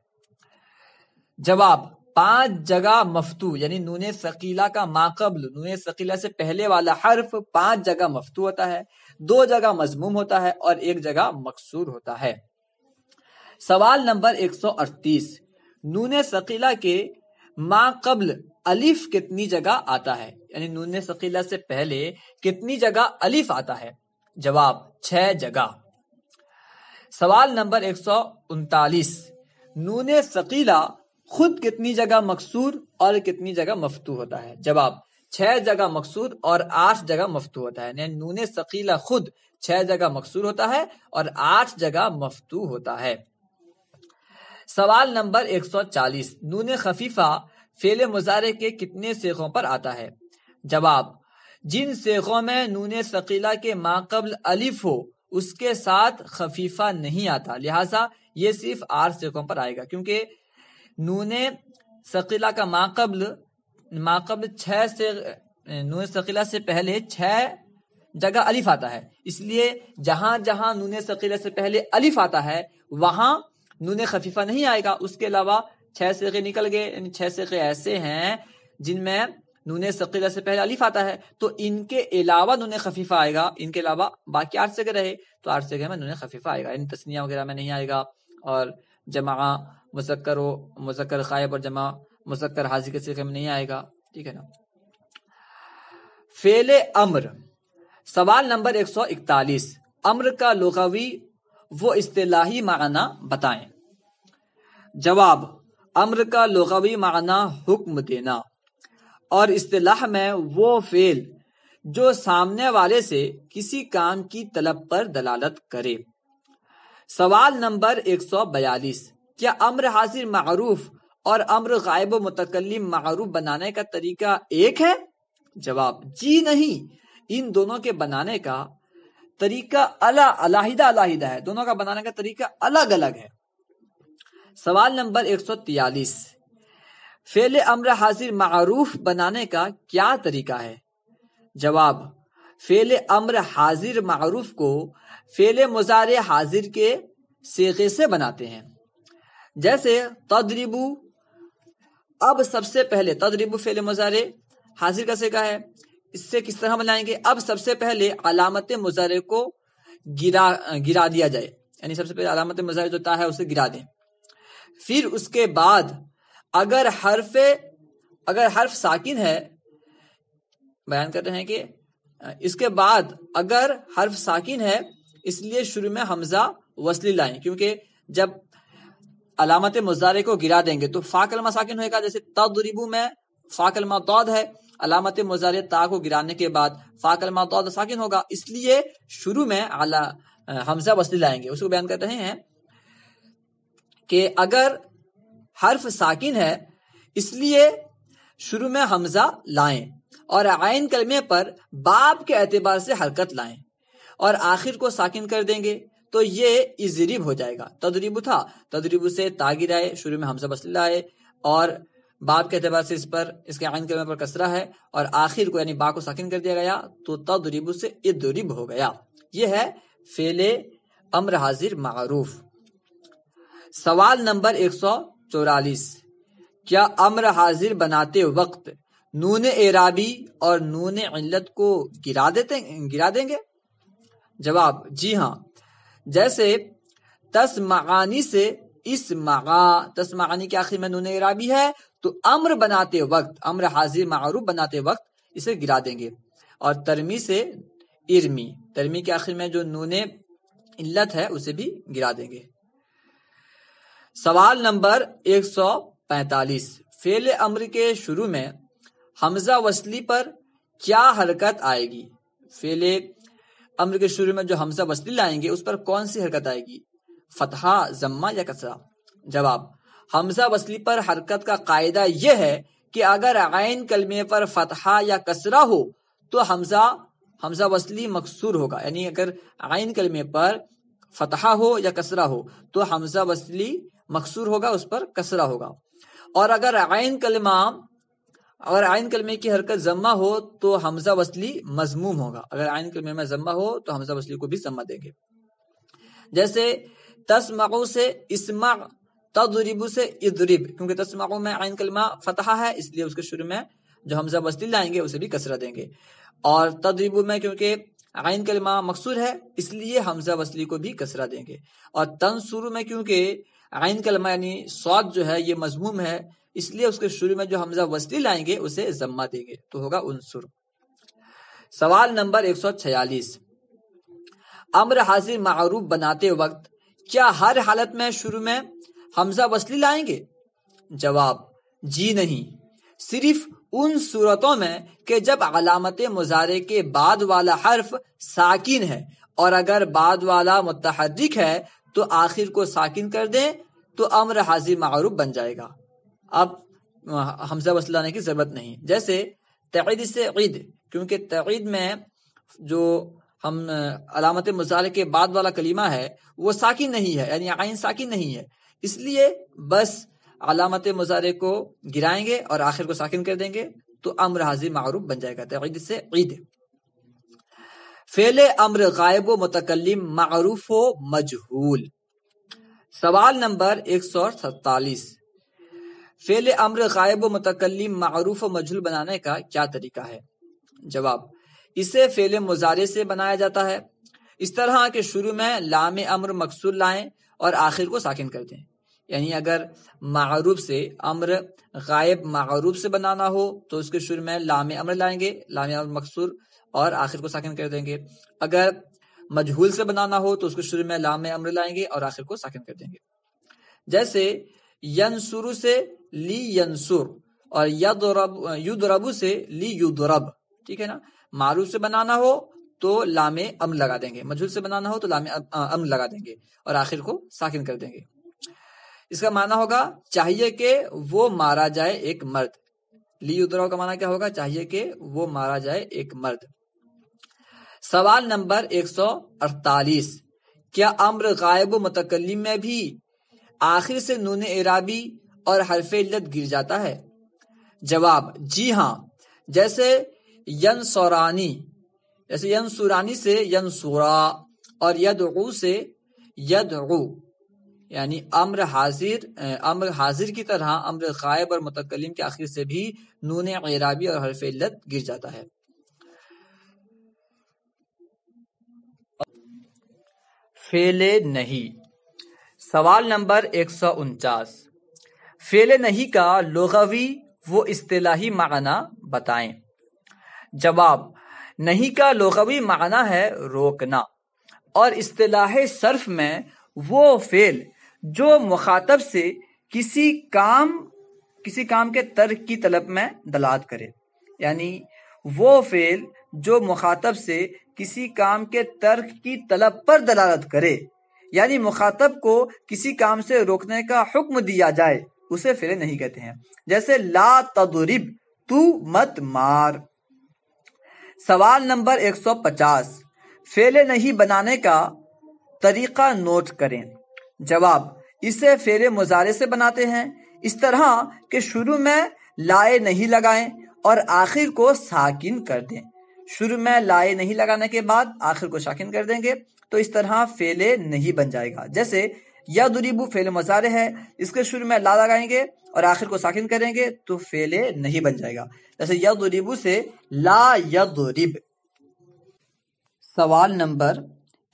जवाब पांच जगह मफतू यानी नून सकीला का माकबल नून सकीला से पहले वाला हर्फ पांच जगह मफतू होता है दो जगह मजमूम होता है और एक जगह मकसूर होता है सवाल नंबर 138 नून सकीला के माकबल अलिफ कितनी जगह आता है यानी नून सकीला से पहले कितनी जगह अलिफ आता है जवाब छह जगह सवाल नंबर एक सौ उनतालीस नून सकीला खुद कितनी जगह मकसूर और कितनी जगह मफतू होता है जवाब छह जगह मकसूर और आठ जगह मफतू होता है नून सकीला खुद छह जगह मकसूर होता है और आठ जगह मफतू होता है सवाल नंबर 140 नून खफीफा फेले मुजारे के कितने सेखों पर आता है जवाब जिन सेखों में नून सकीला के माकबल अलिफ हो उसके साथ खफीफा नहीं आता लिहाजा ये सिर्फ आठ सेखों पर आएगा क्योंकि नून सकीला का माकबल माकबल छः से नून सकीला से पहले छ जगह अलिफ आता है इसलिए जहां जहां नून सकीले से पहले अलिफ आता है वहां नून खफीफा नहीं आएगा उसके अलावा छह सेगे निकल गए छह सेगे ऐसे हैं जिनमें नूने सकीला से पहले अलिफ आता है तो इनके अलावा नूने खफीफा आएगा इनके अलावा बाकी आठ जगह रहे तो आठ जगह में नून खफीफा आएगा इन तस्निया वगैरह में नहीं आएगा और जमा मुसक्कर मुजक्कर मुसक्कर और जमा मुसक्कर हाजिर के सीखे में नहीं आएगा ठीक है ना फेल अम्र सवाल नंबर एक सौ इकतालीस अम्र का लुगवी वो इस्तेलाही माना बताएं जवाब अम्र का लुगवी माना हुक्म देना और इस्तेलाह में वो फेल जो सामने वाले से किसी काम की तलब पर दलालत करे सवाल नंबर 142 क्या अम्र हाजिर मारूफ और अम्र गायब मुतकली मारूफ बनाने का तरीका एक है जवाब जी नहीं इन दोनों के बनाने का तरीका अला अलाहिदा अलाहिदा है दोनों का बनाने का तरीका अलग अलग है सवाल नंबर 143 फेल अम्र हाजिर मरूफ बनाने का क्या तरीका है जवाब फेल अम्र हाजिर मरूफ को फेल मुजार हाजिर के सीखे से बनाते हैं जैसे तदरिबू अब सबसे पहले तदरीबु फेल मुजार हाजिर का सीखा है इससे किस तरह बनाएंगे अब सबसे पहले अलामत मुजारे को गिरा गिरा दिया जाए यानी सबसे पहले अलामत मुजारे जो ता है उसे गिरा दें फिर उसके बाद अगर हर्फ अगर हर्फ साकिन है बयान कर रहे हैं कि इसके बाद अगर हर्फ साकिन है इसलिए शुरू में हमजा वसली लाएं क्योंकि जब अलामत मुजारे को गिरा देंगे तो फाकलमा साकिन होएगा जैसे तदरीबू में फाकलमा तौद है अलामत मुजारे ता को गिराने के बाद फाकलमा तौद साकिन होगा इसलिए शुरू में आला हमजा वसली लाएंगे उसको बयान कर रहे हैं कि अगर हर्फ साकिन है इसलिए शुरू में हमजा लाएं और आयन कलमे पर बाप के एतबार से हरकत लाएं और आखिर को साकिन कर देंगे तो ये इजरीब हो जाएगा तदरीब था तदरीब से तागिर आए शुरू में हमजा बसल आए और बाप के अतबार से इस पर इसके आयन कलमे पर कसरा है और आखिर को यानी बा को साकिन कर दिया गया तो तदरीब से इदरीब हो गया यह है फेले अम्र हाजिर मारूफ सवाल नंबर एक सौ चौरालीस क्या अम्र हाजिर बनाते वक्त नून एराबी और नून इल्लत को गिरा देते गिरा देंगे जवाब जी हाँ जैसे तस मगानी से इस मगा तस मगानी के आखिर में नून इराबी है तो अम्र बनाते वक्त अम्र हाजिर मारूफ बनाते वक्त इसे गिरा देंगे और तरमी से इर्मी तरमी के आखिर में जो नून इल्लत है उसे भी गिरा देंगे सवाल नंबर 145 फेल अम्र के शुरू में हमजा वसली पर क्या हरकत आएगी फेले अम्र के शुरू में जो हमजा वसली लाएंगे उस पर कौन सी हरकत आएगी फतहा जम्मा या कसरा जवाब हमजा वसली पर हरकत का कायदा यह है कि अगर आयन कलमे पर फतहा या कसरा हो तो हमजा हमजा वसली मकसूर होगा यानी अगर आयन कलमे पर फतहा हो या कसरा हो तो हमजा वसली मकसूर होगा उस पर कसरा होगा और अगर आयन कलमा अगर आयन कलमे की हरकत जम्मा हो तो हमजा वसली मजमूम होगा अगर आयन कलमे में जम्मा हो तो हमजा वसली को भी जम्मा देंगे जैसे तस्मा से इसमा तदरिबू से इदरिब क्योंकि तस्मा में आयन कलमा फतहा है इसलिए उसके शुरू में जो हमजा वसली लाएंगे उसे भी कसरा देंगे और तदरिबू में क्योंकि आयन कलमा मकसूर है इसलिए हमजा वसली को भी कसरा देंगे और तनसुरु में क्योंकि आइन कलमा यानी सौद जो है ये मजमूम है इसलिए उसके शुरू में जो हमजा वसली लाएंगे उसे जम्मा देंगे तो होगा उनसुर सवाल नंबर 146 अम्र हाजिर मारूफ बनाते वक्त क्या हर हालत में शुरू में हमजा वसली लाएंगे जवाब जी नहीं सिर्फ उन सूरतों में कि जब अलामत मुजारे के बाद वाला हर्फ साकिन है और अगर बाद वाला मुतहरिक है तो आखिर को साकिन कर दें तो अम्र हाजिर मरूफ बन जाएगा अब हमजा वसलाने की जरूरत नहीं जैसे तईद से ईद क्योंकि तकीद में जो हम अलामत मजाल के बाद वाला कलीमा है वो साकिन नहीं है यानी आइन साकिन नहीं है इसलिए बस अलामत मजारे को गिराएंगे और आखिर को साकिन कर देंगे तो अम्र हाजिर मरूफ बन जाएगा तईद से ईद फेले अम्र गायब व मरूफ व मजहूल सवाल नंबर एक सौ सत्तालीस फेल अम्र गायब व मरूफ व मजहूल बनाने का क्या तरीका है जवाब इसे फेल मुजारे से बनाया जाता है इस तरह के शुरू में लाम अम्र मकसूर लाएं और आखिर को साकिन कर दें यानी अगर मरूफ से अम्र गायब मरूफ से बनाना हो तो उसके शुरू में लाम अम्र लाएंगे लाम अम्र मकसूर और आखिर को साकिन कर देंगे अगर मजहूल से बनाना हो तो उसको शुरू में लाम अम्र लाएंगे और आखिर को साकिन कर देंगे जैसे यंसुरु से ली यंसुर और यदरब युदरबु से ली युदरब ठीक है ना मारू से बनाना हो तो लामे अम लगा देंगे मजहूल से बनाना हो तो लामे अम लगा देंगे और आखिर को साकिन कर देंगे इसका माना होगा चाहिए कि वो मारा जाए एक मर्द ली युद्रा का माना क्या होगा चाहिए कि वो मारा जाए एक मर्द सवाल नंबर 148 क्या अम्र गायब मतकलम में भी आखिर से नून इराबी और हरफ इल्लत गिर जाता है जवाब जी हाँ जैसे यनसौरानी जैसे यनसुरानी से यनसुरा और यदू से यदू यानी अम्र हाजिर अम्र हाजिर की तरह अम्र गायब और मतकलीम के आखिर से भी नून इराबी और हरफ इल्लत गिर जाता है फेले नहीं सवाल नंबर एक सौ उनचास फेले नहीं का लोगवी वो इस्तेलाही माना बताएं जवाब नहीं का लोगवी माना है रोकना और इस्तेलाह सर्फ में वो फेल जो मुखातब से किसी काम किसी काम के तर्क की तलब में दलात करे यानी वो फेल जो मुखातब से किसी काम के तर्क की तलब पर दलालत करे यानी मुखातब को किसी काम से रोकने का हुक्म दिया जाए उसे फेरे नहीं कहते हैं जैसे ला तदरिब तू मत मार सवाल नंबर 150 फेले नहीं बनाने का तरीका नोट करें जवाब इसे फेरे मुजारे से बनाते हैं इस तरह के शुरू में लाए नहीं लगाएं और आखिर को साकिन कर दें शुरू में लाए नहीं लगाने के बाद आखिर को शाखिन कर देंगे तो इस तरह फेले नहीं बन जाएगा जैसे या दुरीबू फेल मजारे है इसके शुरू में ला लगाएंगे और आखिर को साखिन करेंगे तो फेले नहीं बन जाएगा जैसे या दुरीबू से ला या दुरीब सवाल नंबर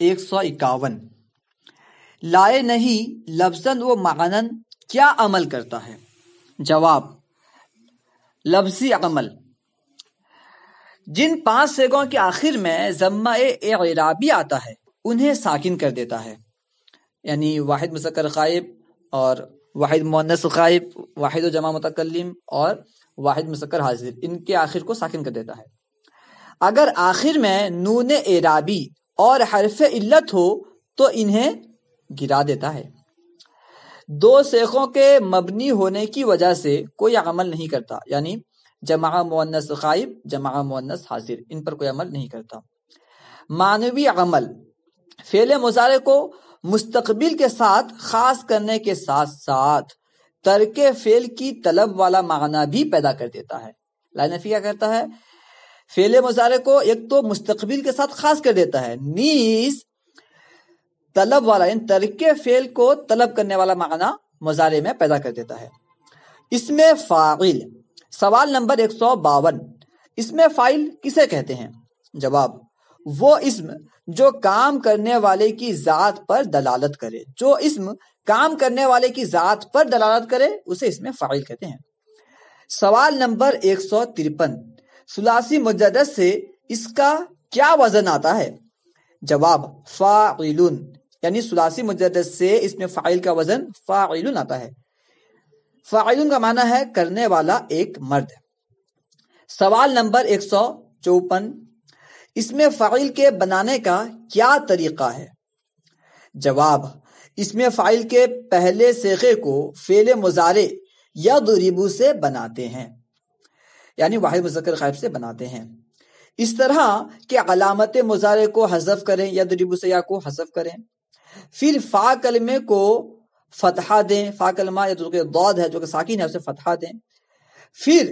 एक सौ इक्यावन लाए नहीं लफ्जन व मानन क्या अमल करता है जवाब लफ्जी अमल जिन पांच सेगों के आखिर में जम्मा एराबी आता है उन्हें साकिन कर देता है यानी वाहिद मुसक्र खाइब और वाहिद मोनस खाइब वाहिद जमा मतकलम और वाहिद मुसक्र हाजिर इनके आखिर को साकिन कर देता है अगर आखिर में नून एराबी और हरफ इल्लत हो तो इन्हें गिरा देता है दो सेखों के मबनी होने की वजह से कोई अमल नहीं करता यानी जमा मुन्नस गायब जमा मुन्नस हाजिर इन पर कोई अमल नहीं करता मानवी अमल फेल मुजारे को मुस्तकबिल के साथ खास करने के साथ साथ तर्क फेल की तलब वाला माना भी पैदा कर देता है लानफी क्या करता है फेल मुजारे को एक तो मुस्तकबिल के साथ खास कर देता है नीस तलब वाला इन तर्क फेल को तलब करने वाला माना मुजारे में पैदा कर देता है इसमें फागिल सवाल नंबर एक सौ बावन इसमें फाइल किसे कहते हैं जवाब वो इसम जो काम करने वाले की जात पर दलालत करे जो इसम काम करने वाले की जात पर दलालत करे उसे इसमें फाइल कहते हैं सवाल नंबर एक सौ तिरपन सुलासी मुजद से इसका क्या वजन आता है जवाब फाइलून यानी सुलासी मुजद से इसमें फाइल का वजन फाइलून आता है फाइल का माना है करने वाला एक मर्द सवाल नंबर एक सौ चौपन इसमें फाइल के बनाने का क्या तरीका है जवाब इसमें फाइल के पहले सेखे को फेले मुजारे या दुरीबू से बनाते हैं यानी वाहि मुजक्र गायब से बनाते हैं इस तरह के अलामत मुजारे को हजफ करें या दुरीबू से या को हजफ करें फिर फा कलमे को फतहा दें फाकलमा या जो दौद है जो कि साकिन है उसे फतहा दें फिर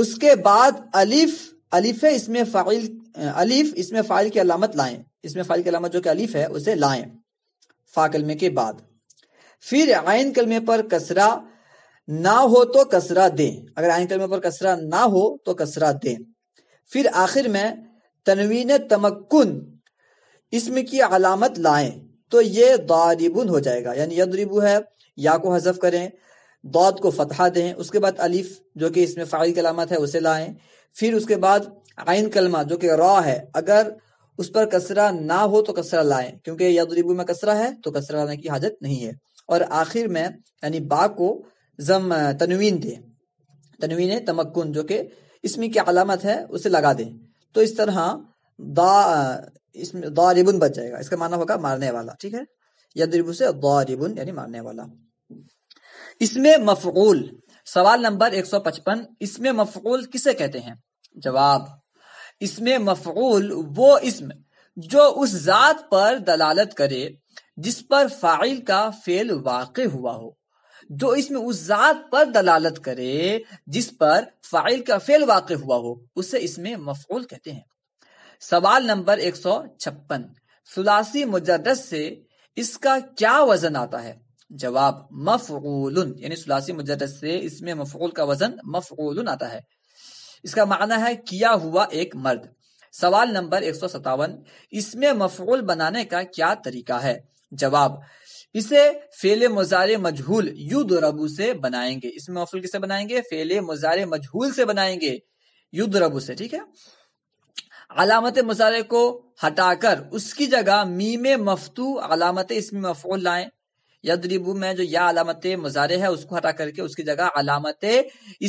उसके बाद अलिफ अलिफ इसमें फ़ाइल अलिफ इसमें फ़ाइल की अलामत लाएं इसमें फ़ाइल की अलामत जो कि अलिफ है उसे लाएं फाकलमे के बाद फिर आयन कलमे पर कसरा ना हो तो कसरा दें अगर आयन कलमे पर कसरा ना हो तो कसरा दें फिर आखिर में तनवीन तमक्कुन इसम की अलामत लाएं तो ये दारिबुन हो जाएगा यानी यदरिबू है या को हजफ करें दौद को फतहा दें उसके बाद अलीफ जो कि इसमें फ़ाइल कलामत है उसे लाएं फिर उसके बाद आयन कलमा जो कि रॉ है अगर उस पर कसरा ना हो तो कसरा लाएं क्योंकि यदरिबू में कसरा है तो कसरा लाने की हाजत नहीं है और आखिर में यानी बा को जम तनवीन दें तनवीन तमक्न जो कि इसमें क्या अलामत है उसे लगा दें तो इस तरह दा इसमें दारिबुन बच जाएगा इसका माना होगा मारने वाला ठीक है यदरिबू से दारिबुन यानी मारने वाला इसमें मफूल सवाल नंबर 155 इसमें मफूल किसे कहते हैं जवाब इसमें मफूल वो इसम जो उस जात पर दलालत करे जिस पर फाइल का फेल वाक़ हुआ हो जो इसमें उस जात पर दलालत करे जिस पर फाइल का फेल वाक़ हुआ हो उसे इसमें मफूल कहते हैं सवाल नंबर एक सौ छप्पन सुलासी मुजरस से इसका क्या वजन आता है जवाब मफगोल यानी सुलासी मुजरस से इसमें मफगोल का वजन मफगोल आता है इसका माना है किया हुआ एक मर्द सवाल नंबर एक सौ सतावन इसमें मफगोल बनाने का क्या तरीका है जवाब इसे फेले मुजारे मजहूल युद्ध रबू से बनाएंगे इसमें मफूल किसे बनाएंगे फेले मुजारे मजहूल से बनाएंगे युद्ध रबू से ठीक है अलामत मसाले को हटाकर उसकी जगह मीम मफतू अलामत इसमें मफूल लाएं यदरिबू में जो या अलामत मजारे है उसको हटा करके उसकी जगह अलामत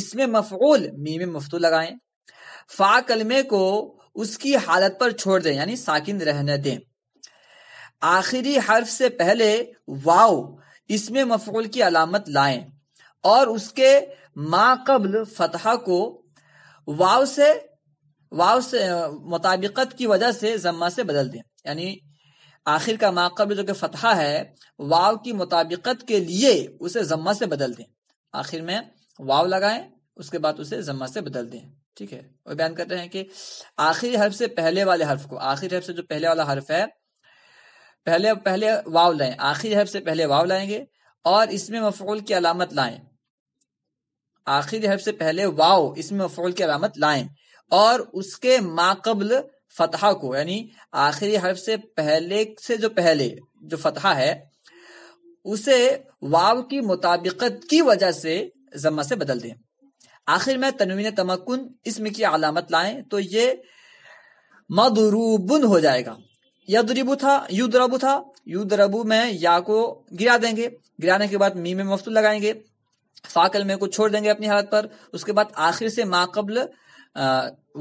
इसमें मफूल मीम मफतू लगाएं फा कलमे को उसकी हालत पर छोड़ दें यानी साकिन रहने दें आखिरी हर्फ से पहले वाओ इसमें मफूल की अलामत लाएं और उसके माँ कबल फतहा को वाव से वाव से मुताबिकत की वजह से जम्मा से बदल दें यानी आखिर का माकबल जो कि फतहा है वाव की मुताबिकत के लिए उसे जम्मा से बदल दें आखिर में वाव लगाएं उसके बाद उसे जम्मा से बदल दें ठीक है और बयान कर रहे हैं कि आखिरी हर्फ से पहले वाले हर्फ को आखिरी हर्फ से जो पहले वाला हर्फ है पहले पहले वाव लाएं आखिरी हर्फ से पहले वाव लाएंगे और इसमें मफूल की अलामत लाएं आखिरी हर्फ से पहले वाओ इसमें मफोल की अलामत लाएं और उसके माकबल फतहा को यानी आखिरी हर्फ से पहले से जो पहले जो फतहा है उसे वाव की मुताबिकत की वजह से जमा से बदल दें आखिर में तनवीन तमकुन इसम की अलामत लाएं तो ये मदरूबन हो जाएगा यदरिबू था युद्रबू था युद्रबू में या को गिरा देंगे गिराने के बाद मी में मफतू लगाएंगे फाकल में को छोड़ देंगे अपनी हालत पर उसके बाद आखिर से माकबल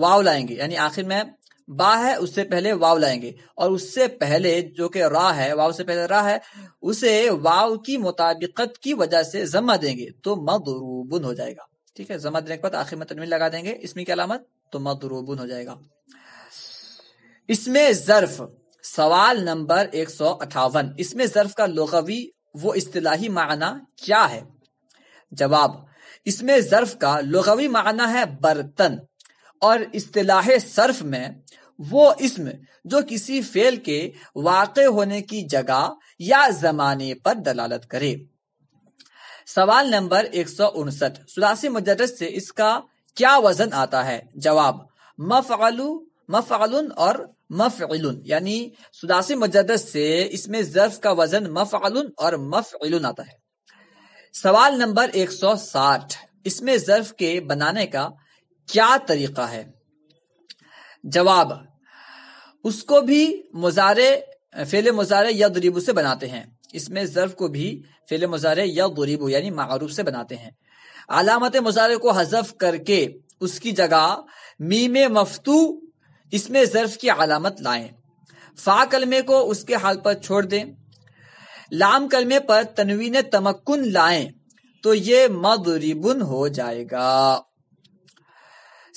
वाव लाएंगे यानी आखिर में बा है उससे पहले वाव लाएंगे और उससे पहले जो कि रा है वाव से पहले रा है उसे वाव की मुताबिकत की वजह से जमा देंगे तो मदरूबन हो जाएगा ठीक है जमा देने के बाद आखिर में तनवीन लगा देंगे इसमें क्या अलामत तो मदरूबन हो जाएगा इसमें जर्फ सवाल नंबर एक सौ अठावन इसमें जर्फ का लोगवी वो इस्तलाही माना क्या है जवाब इसमें जर्फ का लुगवी माना है बर्तन और इस्तेलाह सर्फ में वो इसम जो किसी फेल के वाक़ होने की जगह या जमाने पर दलालत करे सवाल नंबर एक सौ उनसठ सुलासी मुजरस से इसका क्या वजन आता है जवाब मफालू मफालुन और मफिलुन यानी सुदासी मुजरस से इसमें जर्फ का वजन मफालुन और मफिलुन आता है सवाल नंबर 160 इसमें जर्फ के बनाने का क्या तरीका है जवाब उसको भी मुजारे फेले मुजारे या दुरीबू से बनाते हैं इसमें जर्फ को भी फेले मुजारे या दुरीबू यानी मारूफ से बनाते हैं अलामत मुजारे को हजफ करके उसकी जगह मीम मफतू इसमें जर्फ की अलामत लाएं फा कलमे को उसके हाल पर छोड़ दें लाम कलमे पर तनवीन तमक्कुन लाए तो ये मदरिबुन हो जाएगा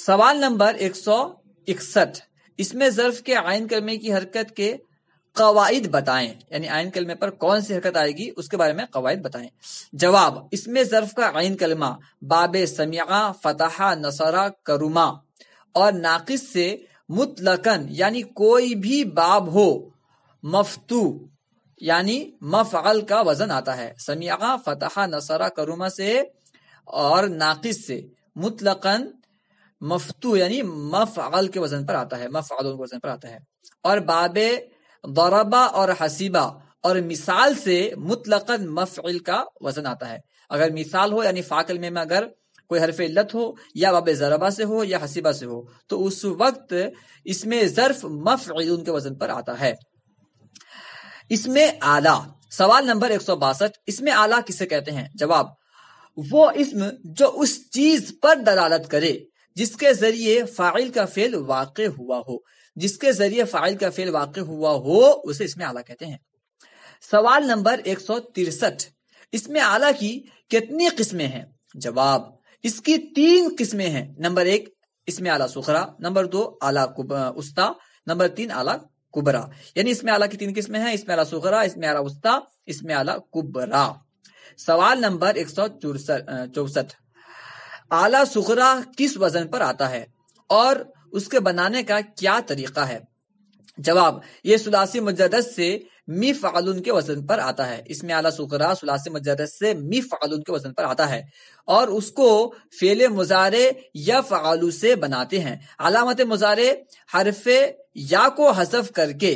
सवाल नंबर एक सौ इकसठ इसमें जर्फ के आयन कलमे की हरकत के कवायद बताएं यानी आयन कलमे पर कौन सी हरकत आएगी उसके बारे में कवायद बताएं जवाब इसमें जर्फ का आयन कलमा बाब समिया फतहा नसरा करुमा और नाकिस से मुतलकन यानी कोई भी बाब हो मफतू यानी मफ़ल का वजन आता है समिया फतहा नसरा करुमा से और नाकिस से मुतलकन मफतू यानी मफ़ल के वजन पर आता है मफ़ल के वजन पर आता है और बाबे दरबा और हसीबा और मिसाल से मुतलकन मफ़ल का वजन आता है अगर मिसाल हो यानी फाकल में, अगर कोई हरफ इल्लत हो या वाब जरबा से हो या हसीबा से हो तो उस वक्त इसमें जर्फ मफ़ के वजन पर आता है इसमें आला सवाल नंबर एक इसमें आला किसे कहते हैं जवाब वो इसम जो उस चीज पर दलालत करे जिसके जरिए फाइल का फेल वाक़ हुआ हो जिसके जरिए फाइल का फेल वाक़ हुआ हो उसे इसमें आला कहते हैं सवाल नंबर एक सौ तिरसठ इसमें आला की कितनी किस्में हैं जवाब इसकी तीन किस्में हैं नंबर एक इसमें आला सुखरा नंबर दो आला उस्ता नंबर तीन आला कुबरा यानी इसमें आला की तीन किस्में हैं इसमें आला सुखरा इसमें आला उस्ता इसमें आला कुबरा सवाल नंबर एक सौ चौसठ आला सुखरा किस वजन पर आता है और उसके बनाने का क्या तरीका है जवाब ये सुलासी मुजदस से मी फालून के वजन पर आता है इसमें आला सुखरा सुलासी मुजदस से मी फालून के वजन पर आता है और उसको फेले मुजारे या फालू से बनाते हैं अलामत मुजारे हरफे या को हसफ करके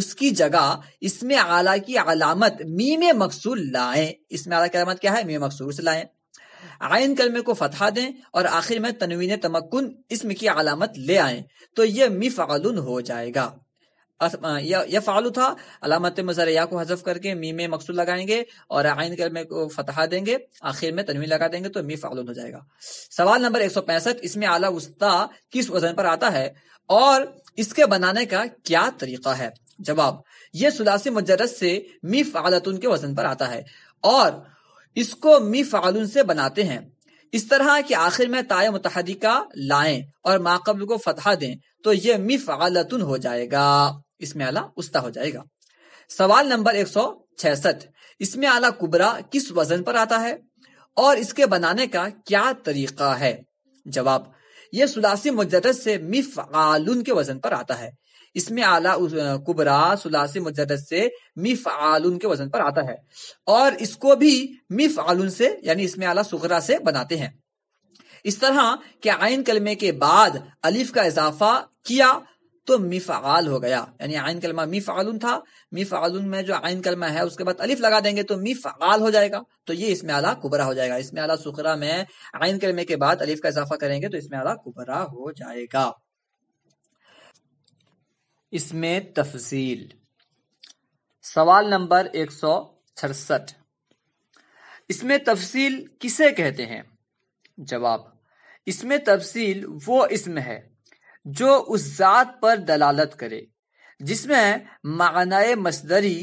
उसकी जगह इसमें आला की अलामत मीम मकसूल लाएं इसमें आला की अलामत क्या है मीम मकसूल से लाएं आयन कलमे को फतहा दें और आखिर में तनवीन तमक्न इसम की अलामत ले आए तो यह मिफ़ालुन हो जाएगा यह फालू था अलामत मजर या को हजफ करके मीमे मकसूल लगाएंगे और आयन कलमे को फतहा देंगे आखिर में तनवीन लगा देंगे तो मी फालून हो जाएगा सवाल नंबर एक सौ पैंसठ इसमें आला उस्ता किस वजन पर आता है और इसके बनाने का क्या तरीका है जवाब यह सुलासी मजरस से मी फालतुन के वजन पर आता है और इसको मी फालुन से बनाते हैं इस तरह के आखिर में ताय मुतहदी का लाएं और माकबल को फतहा दें तो ये मी फालतुन हो जाएगा इसमें आला उस्ता हो जाएगा सवाल नंबर एक सौ छसठ इसमें आला कुबरा किस वजन पर आता है और इसके बनाने का क्या तरीका है जवाब यह सुलासी मुजरस से मिफ़ालुन के वजन पर आता है इसमें आला कुबरा सुलासी मुजरस से मिफ आलून के वजन पर आता है और इसको भी मिफ आलून से यानी इसमें आला सुगरा से बनाते हैं इस तरह के आयन कलमे के बाद अलिफ का इजाफा किया तो मिफ़ाल हो गया यानी आयन कलमा मिफ़ालुन था मिफ़ालुन में जो आयन कलमा है उसके बाद अलिफ लगा देंगे तो मिफ़ाल हो जाएगा तो ये इसमें आला कुबरा हो जाएगा इसमें आला सुखरा में आयन कलमे के बाद अलिफ का इजाफा करेंगे तो इसमें आला कुबरा हो जाएगा इसमें तफसील सवाल नंबर एक सौ छसठ इसमें तफसील किसे कहते हैं जवाब इसमें तफसील वो इसम है जो उस जात पर दलालत करे जिसमें मानाए मसदरी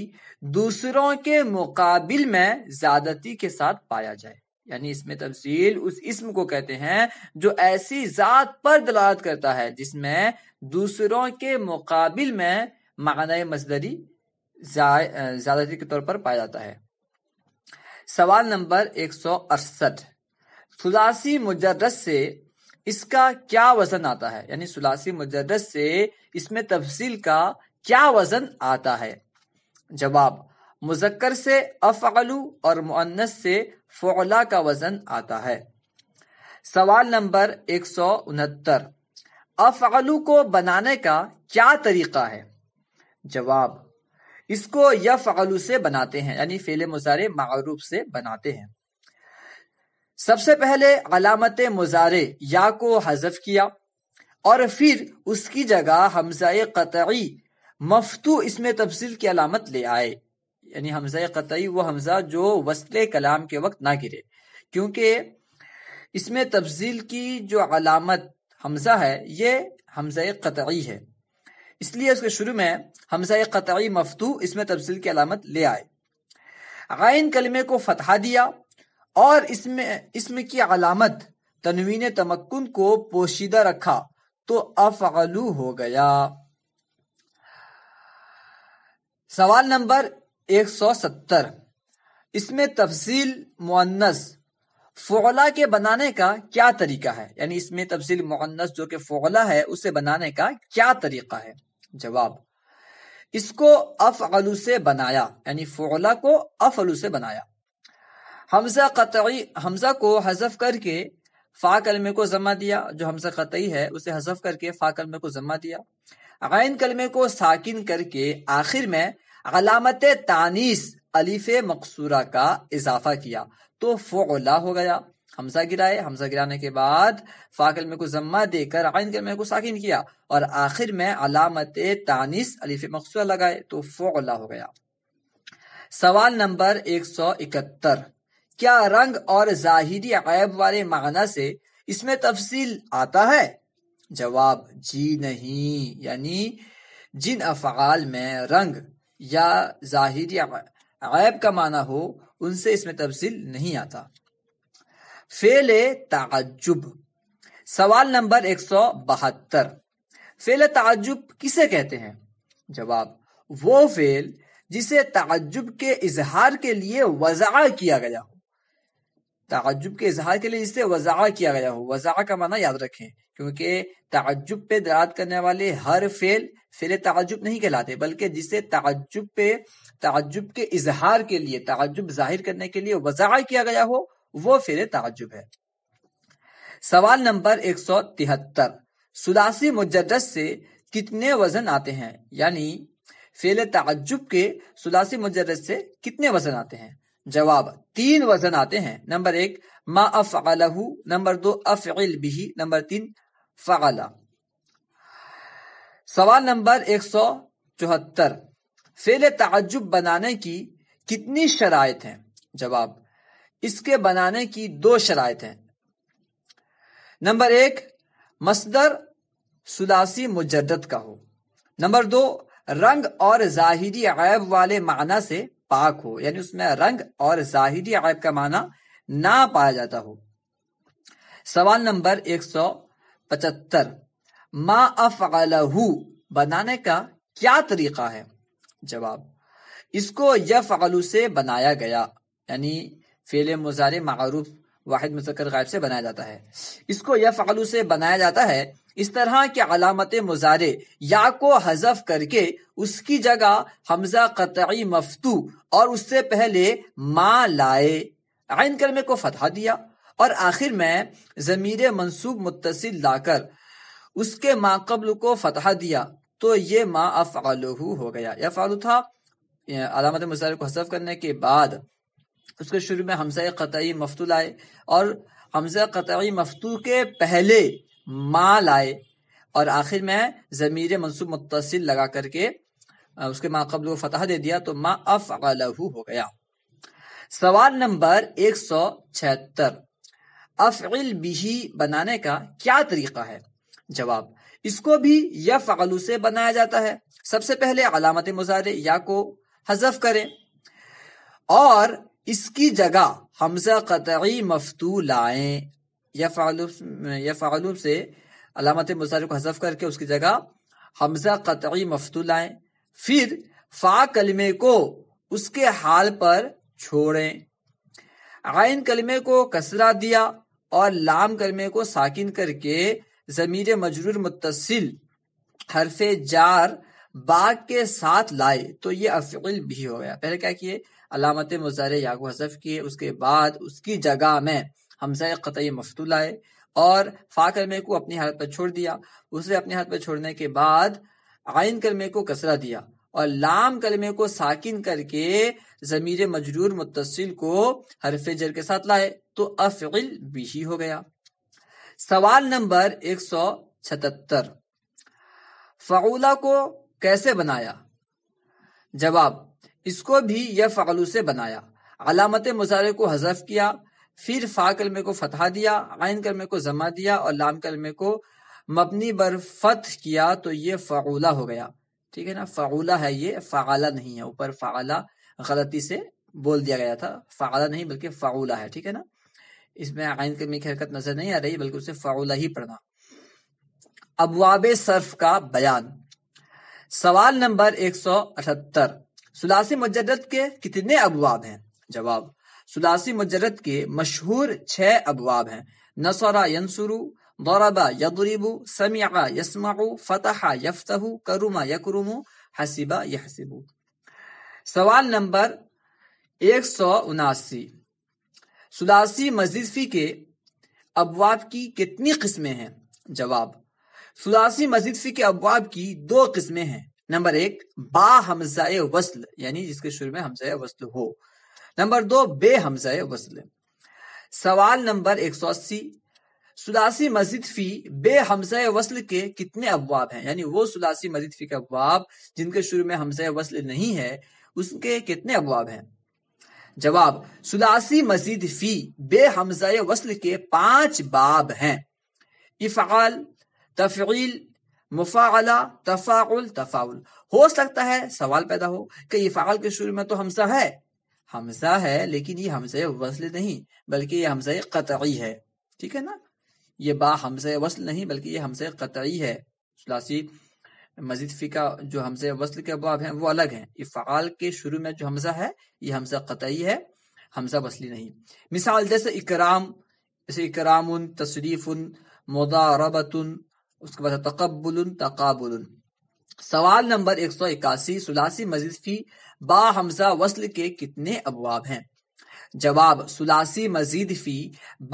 दूसरों के मुकाबिल में ज्यादती के साथ पाया जाए यानी इसमें तफसील उस इसम को कहते हैं जो ऐसी जात पर दलालत करता है जिसमें दूसरों के मुकाबिल में मानाए मसदरी ज्यादती के तौर पर पाया जाता है सवाल नंबर एक सौ अड़सठ खुलासी मुजरस से इसका क्या वजन आता है यानी सुलासी मुजरस से इसमें तफसील का क्या वजन आता है जवाब मुजक्कर से अफगलू और मुअन्नस से फ़ौला का वजन आता है सवाल नंबर एक सौ उनहत्तर अफगलू को बनाने का क्या तरीका है जवाब इसको यफ़लू से बनाते हैं यानी फेले मुजारे मारूफ से बनाते हैं सबसे पहले अलामत मुजारे या को हजफ किया और फिर उसकी जगह हमजा कतई मफतू इसमें तफसील की अलामत ले आए यानी हमजा कतई वो हमजा जो वसल कलाम के वक्त ना गिरे क्योंकि इसमें तफजील की जो अलामत हमजा है ये हमजा कतई है इसलिए उसके शुरू में हमजा कतई मफतू इसमें तफसील की अलामत ले आए आयन कलमे को फतहा दिया और इसमें इसम की अलामत तनवीन तमक्न को पोशीदा रखा तो अफलू हो गया सवाल नंबर 170 इसमें तफसील मुन्नस फोला के बनाने का क्या तरीका है यानी इसमें तफसील मुन्नस जो कि फोला है उसे बनाने का क्या तरीका है जवाब इसको अफअलू से बनाया यानी फोला को अफलू से बनाया हमजा कतई हमजा को हजफ करके फा कलमे को जमा दिया जो हमजा कतई है उसे हजफ करके फा कलमे को जमा दिया गैन कलमे को साकिन करके आखिर में अलामत तानीस अलीफ मकसूरा का इजाफा किया तो फोला हो गया हमजा गिराए हमजा गिराने के बाद फा कलमे को जम्मा देकर आइन कलमे को साकिन किया और आखिर में अलामत तानीस अलीफ मकसूरा लगाए तो फोला हो गया सवाल नंबर एक सौ इकहत्तर क्या रंग और जाहिरी ऐब वाले माना से इसमें तफसील आता है जवाब जी नहीं यानी जिन अफ़ाल में रंग या जाहिरी ऐब का माना हो उनसे इसमें तफसील नहीं आता फेल ताजुब सवाल नंबर एक सौ बहत्तर फेल ताजुब किसे कहते हैं जवाब वो फेल जिसे ताजुब के इजहार के लिए वज़ा किया गया ताज्जुब के इजहार के लिए इसे वज़ा किया गया हो वज़ा का माना याद रखें क्योंकि ताज्जुब पे दरात करने वाले हर फेल फेल ताज्जुब नहीं कहलाते बल्कि जिसे ताज्जुब पे ताज्जुब के इजहार के लिए ताज्जुब जाहिर करने के लिए वज़ा किया गया हो वो फेल ताज्जुब है सवाल नंबर एक सौ तिहत्तर सुदासी मुजदस से कितने वजन आते हैं यानी फेल ताज्जुब के सुदासी मुजदस से कितने वजन आते हैं जवाब तीन वजन आते हैं नंबर एक मा अफ़लहू नंबर दो अफ़िल बिही नंबर तीन फ़ला सवाल नंबर एक सौ चौहत्तर फेल ताजुब बनाने की कितनी शराइत हैं जवाब इसके बनाने की दो शराइत हैं नंबर एक मसदर सुदासी मुजदत का हो नंबर दो रंग और जाहिरी गैब वाले माना से पाक हो यानी उसमें रंग और जाहिरी आयब का माना ना पाया जाता हो सवाल नंबर एक सौ पचहत्तर मा अफलहू बनाने का क्या तरीका है जवाब इसको यफ से बनाया गया यानी फेले मुजारे मारूफ वाहिद मुजक्कर गायब से बनाया जाता है इसको यह फालू से बनाया जाता है इस तरह के अलामत मुजारे या को हजफ करके उसकी जगह हमजा कतई मफतू और उससे पहले माँ लाए आयन कलमे को फतहा दिया और आखिर में ज़मीर मनसूब मुतसिल लाकर उसके माँ कबल को फतहा दिया तो ये माँ आलोहू हो गया यह फालू था अलामत मुजारे को हजफ करने के बाद उसके शुरू में हमजा कतई मफतू लाए और हमजा कतई मफतू के पहले माँ लाए और आखिर में ज़मीर मनसूब मुतसिल लगा करके उसके माँ कब्ल को फतह दे दिया तो माँ अफ अलहू हो गया सवाल नंबर एक सौ छिहत्तर अफ़िल बिही बनाने का क्या तरीका है जवाब इसको भी यह फ़लू से बनाया जाता है सबसे पहले अलामत मुजारे या को हजफ करें और इसकी जगह हमजा कतई मफतू लाए यफ़ालु से अलामत मुसार को हजफ करके उसकी जगह हमजा कतई मफतू लाए फिर फा कलमे को उसके हाल पर छोड़े आयन कलमे को कसरा दिया और लाम कलमे को साकिन करके जमीर मजरूर मुतसिल हरफे जार बाग के साथ लाए तो ये अफ़िल भी हो गया पहले क्या किए अलामत मुजार याकू हसफ किए उसके बाद उसकी जगह में हमसा क़तई मफतू लाए और फा कलमे को अपनी हालत पर छोड़ दिया उसे अपनी हालत पर छोड़ने के बाद आइन कलमे को कसरा दिया और लाम कलमे को साकिन करके जमीर मजरूर मुतसिल को हरफ जर के साथ लाए तो अफिल बिही हो गया सवाल नंबर एक सौ छतर फ़ौला को कैसे बनाया जवाब इसको भी यह फ़ालू से बनाया अलामत मुजारे को हजफ किया फिर फा कलमे को फतहा दिया आयन कलमे को जमा दिया और लाम कलमे को मबनी बर फत किया तो ये फ़ाला हो गया ठीक है ना फ़ाला है ये फ़ाला नहीं है ऊपर फ़ाला गलती से बोल दिया गया था फ़ाला नहीं बल्कि फ़ाला है ठीक है ना इसमें आयन कलमे की हरकत नजर नहीं आ रही बल्कि उसे फ़ाला ही पढ़ना अबवाब सर्फ का बयान सवाल नंबर एक सौ अठहत्तर सुलासी मजरत के कितने अबवाब हैं जवाब सुलासी मजरत के मशहूर छह अबवाब हैं नसरा यंसुरु दौराबा यदरीबु समिया यसमु फतहा यफ्तहु करुमा यकरुमु हसीबा यहसिबु सवाल नंबर एक सौ उनासी सुलासी मजीफी के अबवाब की कितनी किस्में हैं जवाब सुलासी मजीफी के अबवाब की दो किस्में हैं नंबर एक बा हमजाए वसल यानी जिसके शुरू में हमजाए वसल हो नंबर दो बे हमजाए वसल सवाल नंबर एक सौ अस्सी सुलासी मस्जिद फी बे हमजाए वसल के कितने अबवाब हैं यानी वो सुलासी मस्जिद फी के अबवाब जिनके शुरू में हमजाए वसल नहीं है उसके कितने अबवाब हैं जवाब सुलासी मस्जिद फी बे हमजाए वसल के पांच बाब हैं इफ़ाल तफ़ील मुफाला तफाउल तफाउल हो सकता है सवाल पैदा हो कि ये फ़ाल के शुरू में तो हमसा है हमसा है लेकिन ये हमसे वसल नहीं बल्कि ये हमसे कतई है ठीक है ना ये बा हमसे वसल नहीं बल्कि ये हमसे कतई है सलासी मजिद फिका जो हमसे वसल के बाब हैं वो अलग हैं इफ़ाल के शुरू में जो हमसा है ये हमसे कतई है हमसा वसली नहीं मिसाल जैसे इकराम जैसे इकराम तशरीफ़ उन मदारबतन उसके बाद तकबुल तकबुल सवाल नंबर एक सौ इक्यासी सुलासी मस्जिद फी बा हमजा वसल के कितने अबवाब हैं जवाब सुलासी मजीद फी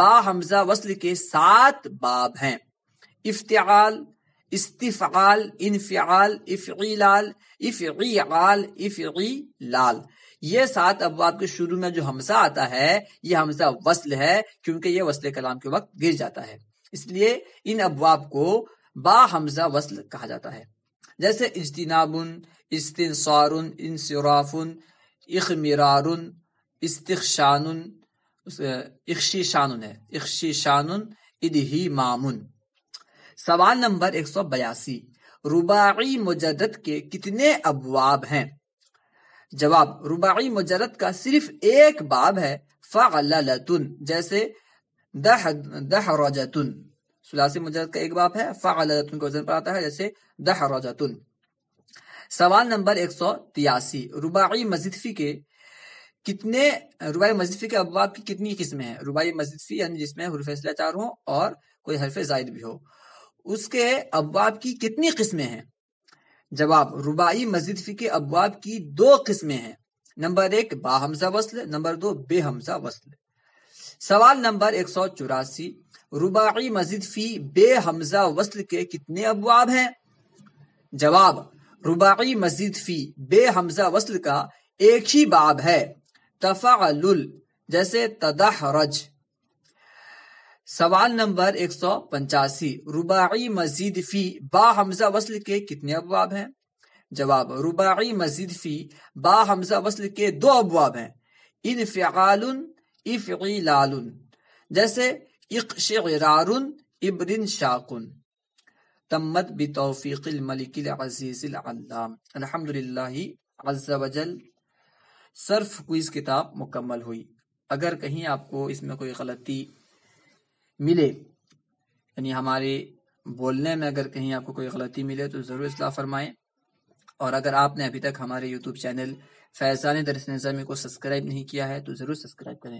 बा हमजा वसल के सात बाब हैं इफ्तियाल इस्तिफ़ाल इनफ़ाल इफ़ीलाल इफ़ीआल इफ़ीलाल ये सात अबवाब के शुरू में जो हमसा आता है ये हमजा वसल है क्योंकि ये वसल कलाम के वक्त गिर जाता है इसलिए इन अबवाब को बा हमजा वसल कहा जाता है जैसे इजतनाबुन इस्तारुन इंसराफुन इखमरारुन इस्तशानुन इक्शीशानुन है इक्शीशानुन इदही मामुन सवाल नंबर एक सौ बयासी रुबाई मुजरत के कितने अबवाब हैं जवाब रुबाई मुजरत का सिर्फ एक बाब है फ़लतुन जैसे दह दह रोजतुन सुलासी मुजरद का एक बाप है फ़ालतुन का वजन पर आता है जैसे दहराजतुन सवाल नंबर एक सौ तिरासी रुबाई मजिदफी के कितने रुबाई मजदफी के अबाब की कितनी किस्में हैं रुबाई मजदफी यानी जिसमें हरफ चार हो और कोई हरफ जायद भी हो उसके अबाब की कितनी किस्में हैं जवाब रुबाई मजदफी के अबाब की दो किस्में हैं नंबर एक बाहमजा वसल नंबर दो बेहमजा वसल सवाल नंबर एक सौ चौरासी रुबाई मस्जिद फी बे हमजा वस्ल के कितने अबवाब हैं जवाब रुबाई मस्जिद फी बे हमजा वस्ल का एक ही बाब है तफालुल जैसे तदहरज सवाल नंबर एक सौ पंचासी रुबाई मस्जिद फी बा हमजा वस्ल के कितने अबवाब हैं जवाब रुबाई मस्जिद फी बा हमजा वस्ल के दो अबवाब हैं इन फ़ियाल इफ़लाल जैसे इकशारुन इब्रिन शाकुन तमत बि तोफ़ी अज़ीज़िल अल्लाम अल्हम्दुलिल्लाह अज़्ज़ा वजल सर्फ क्विज़ किताब मुकम्मल हुई अगर कहीं आपको इसमें कोई गलती मिले यानी हमारे बोलने में अगर कहीं आपको कोई गलती मिले तो ज़रूर इसलाह फरमाएं और अगर आपने अभी तक हमारे यूट्यूब चैनल फैज़ान दरस को सब्सक्राइब नहीं किया है तो ज़रूर सब्सक्राइब करें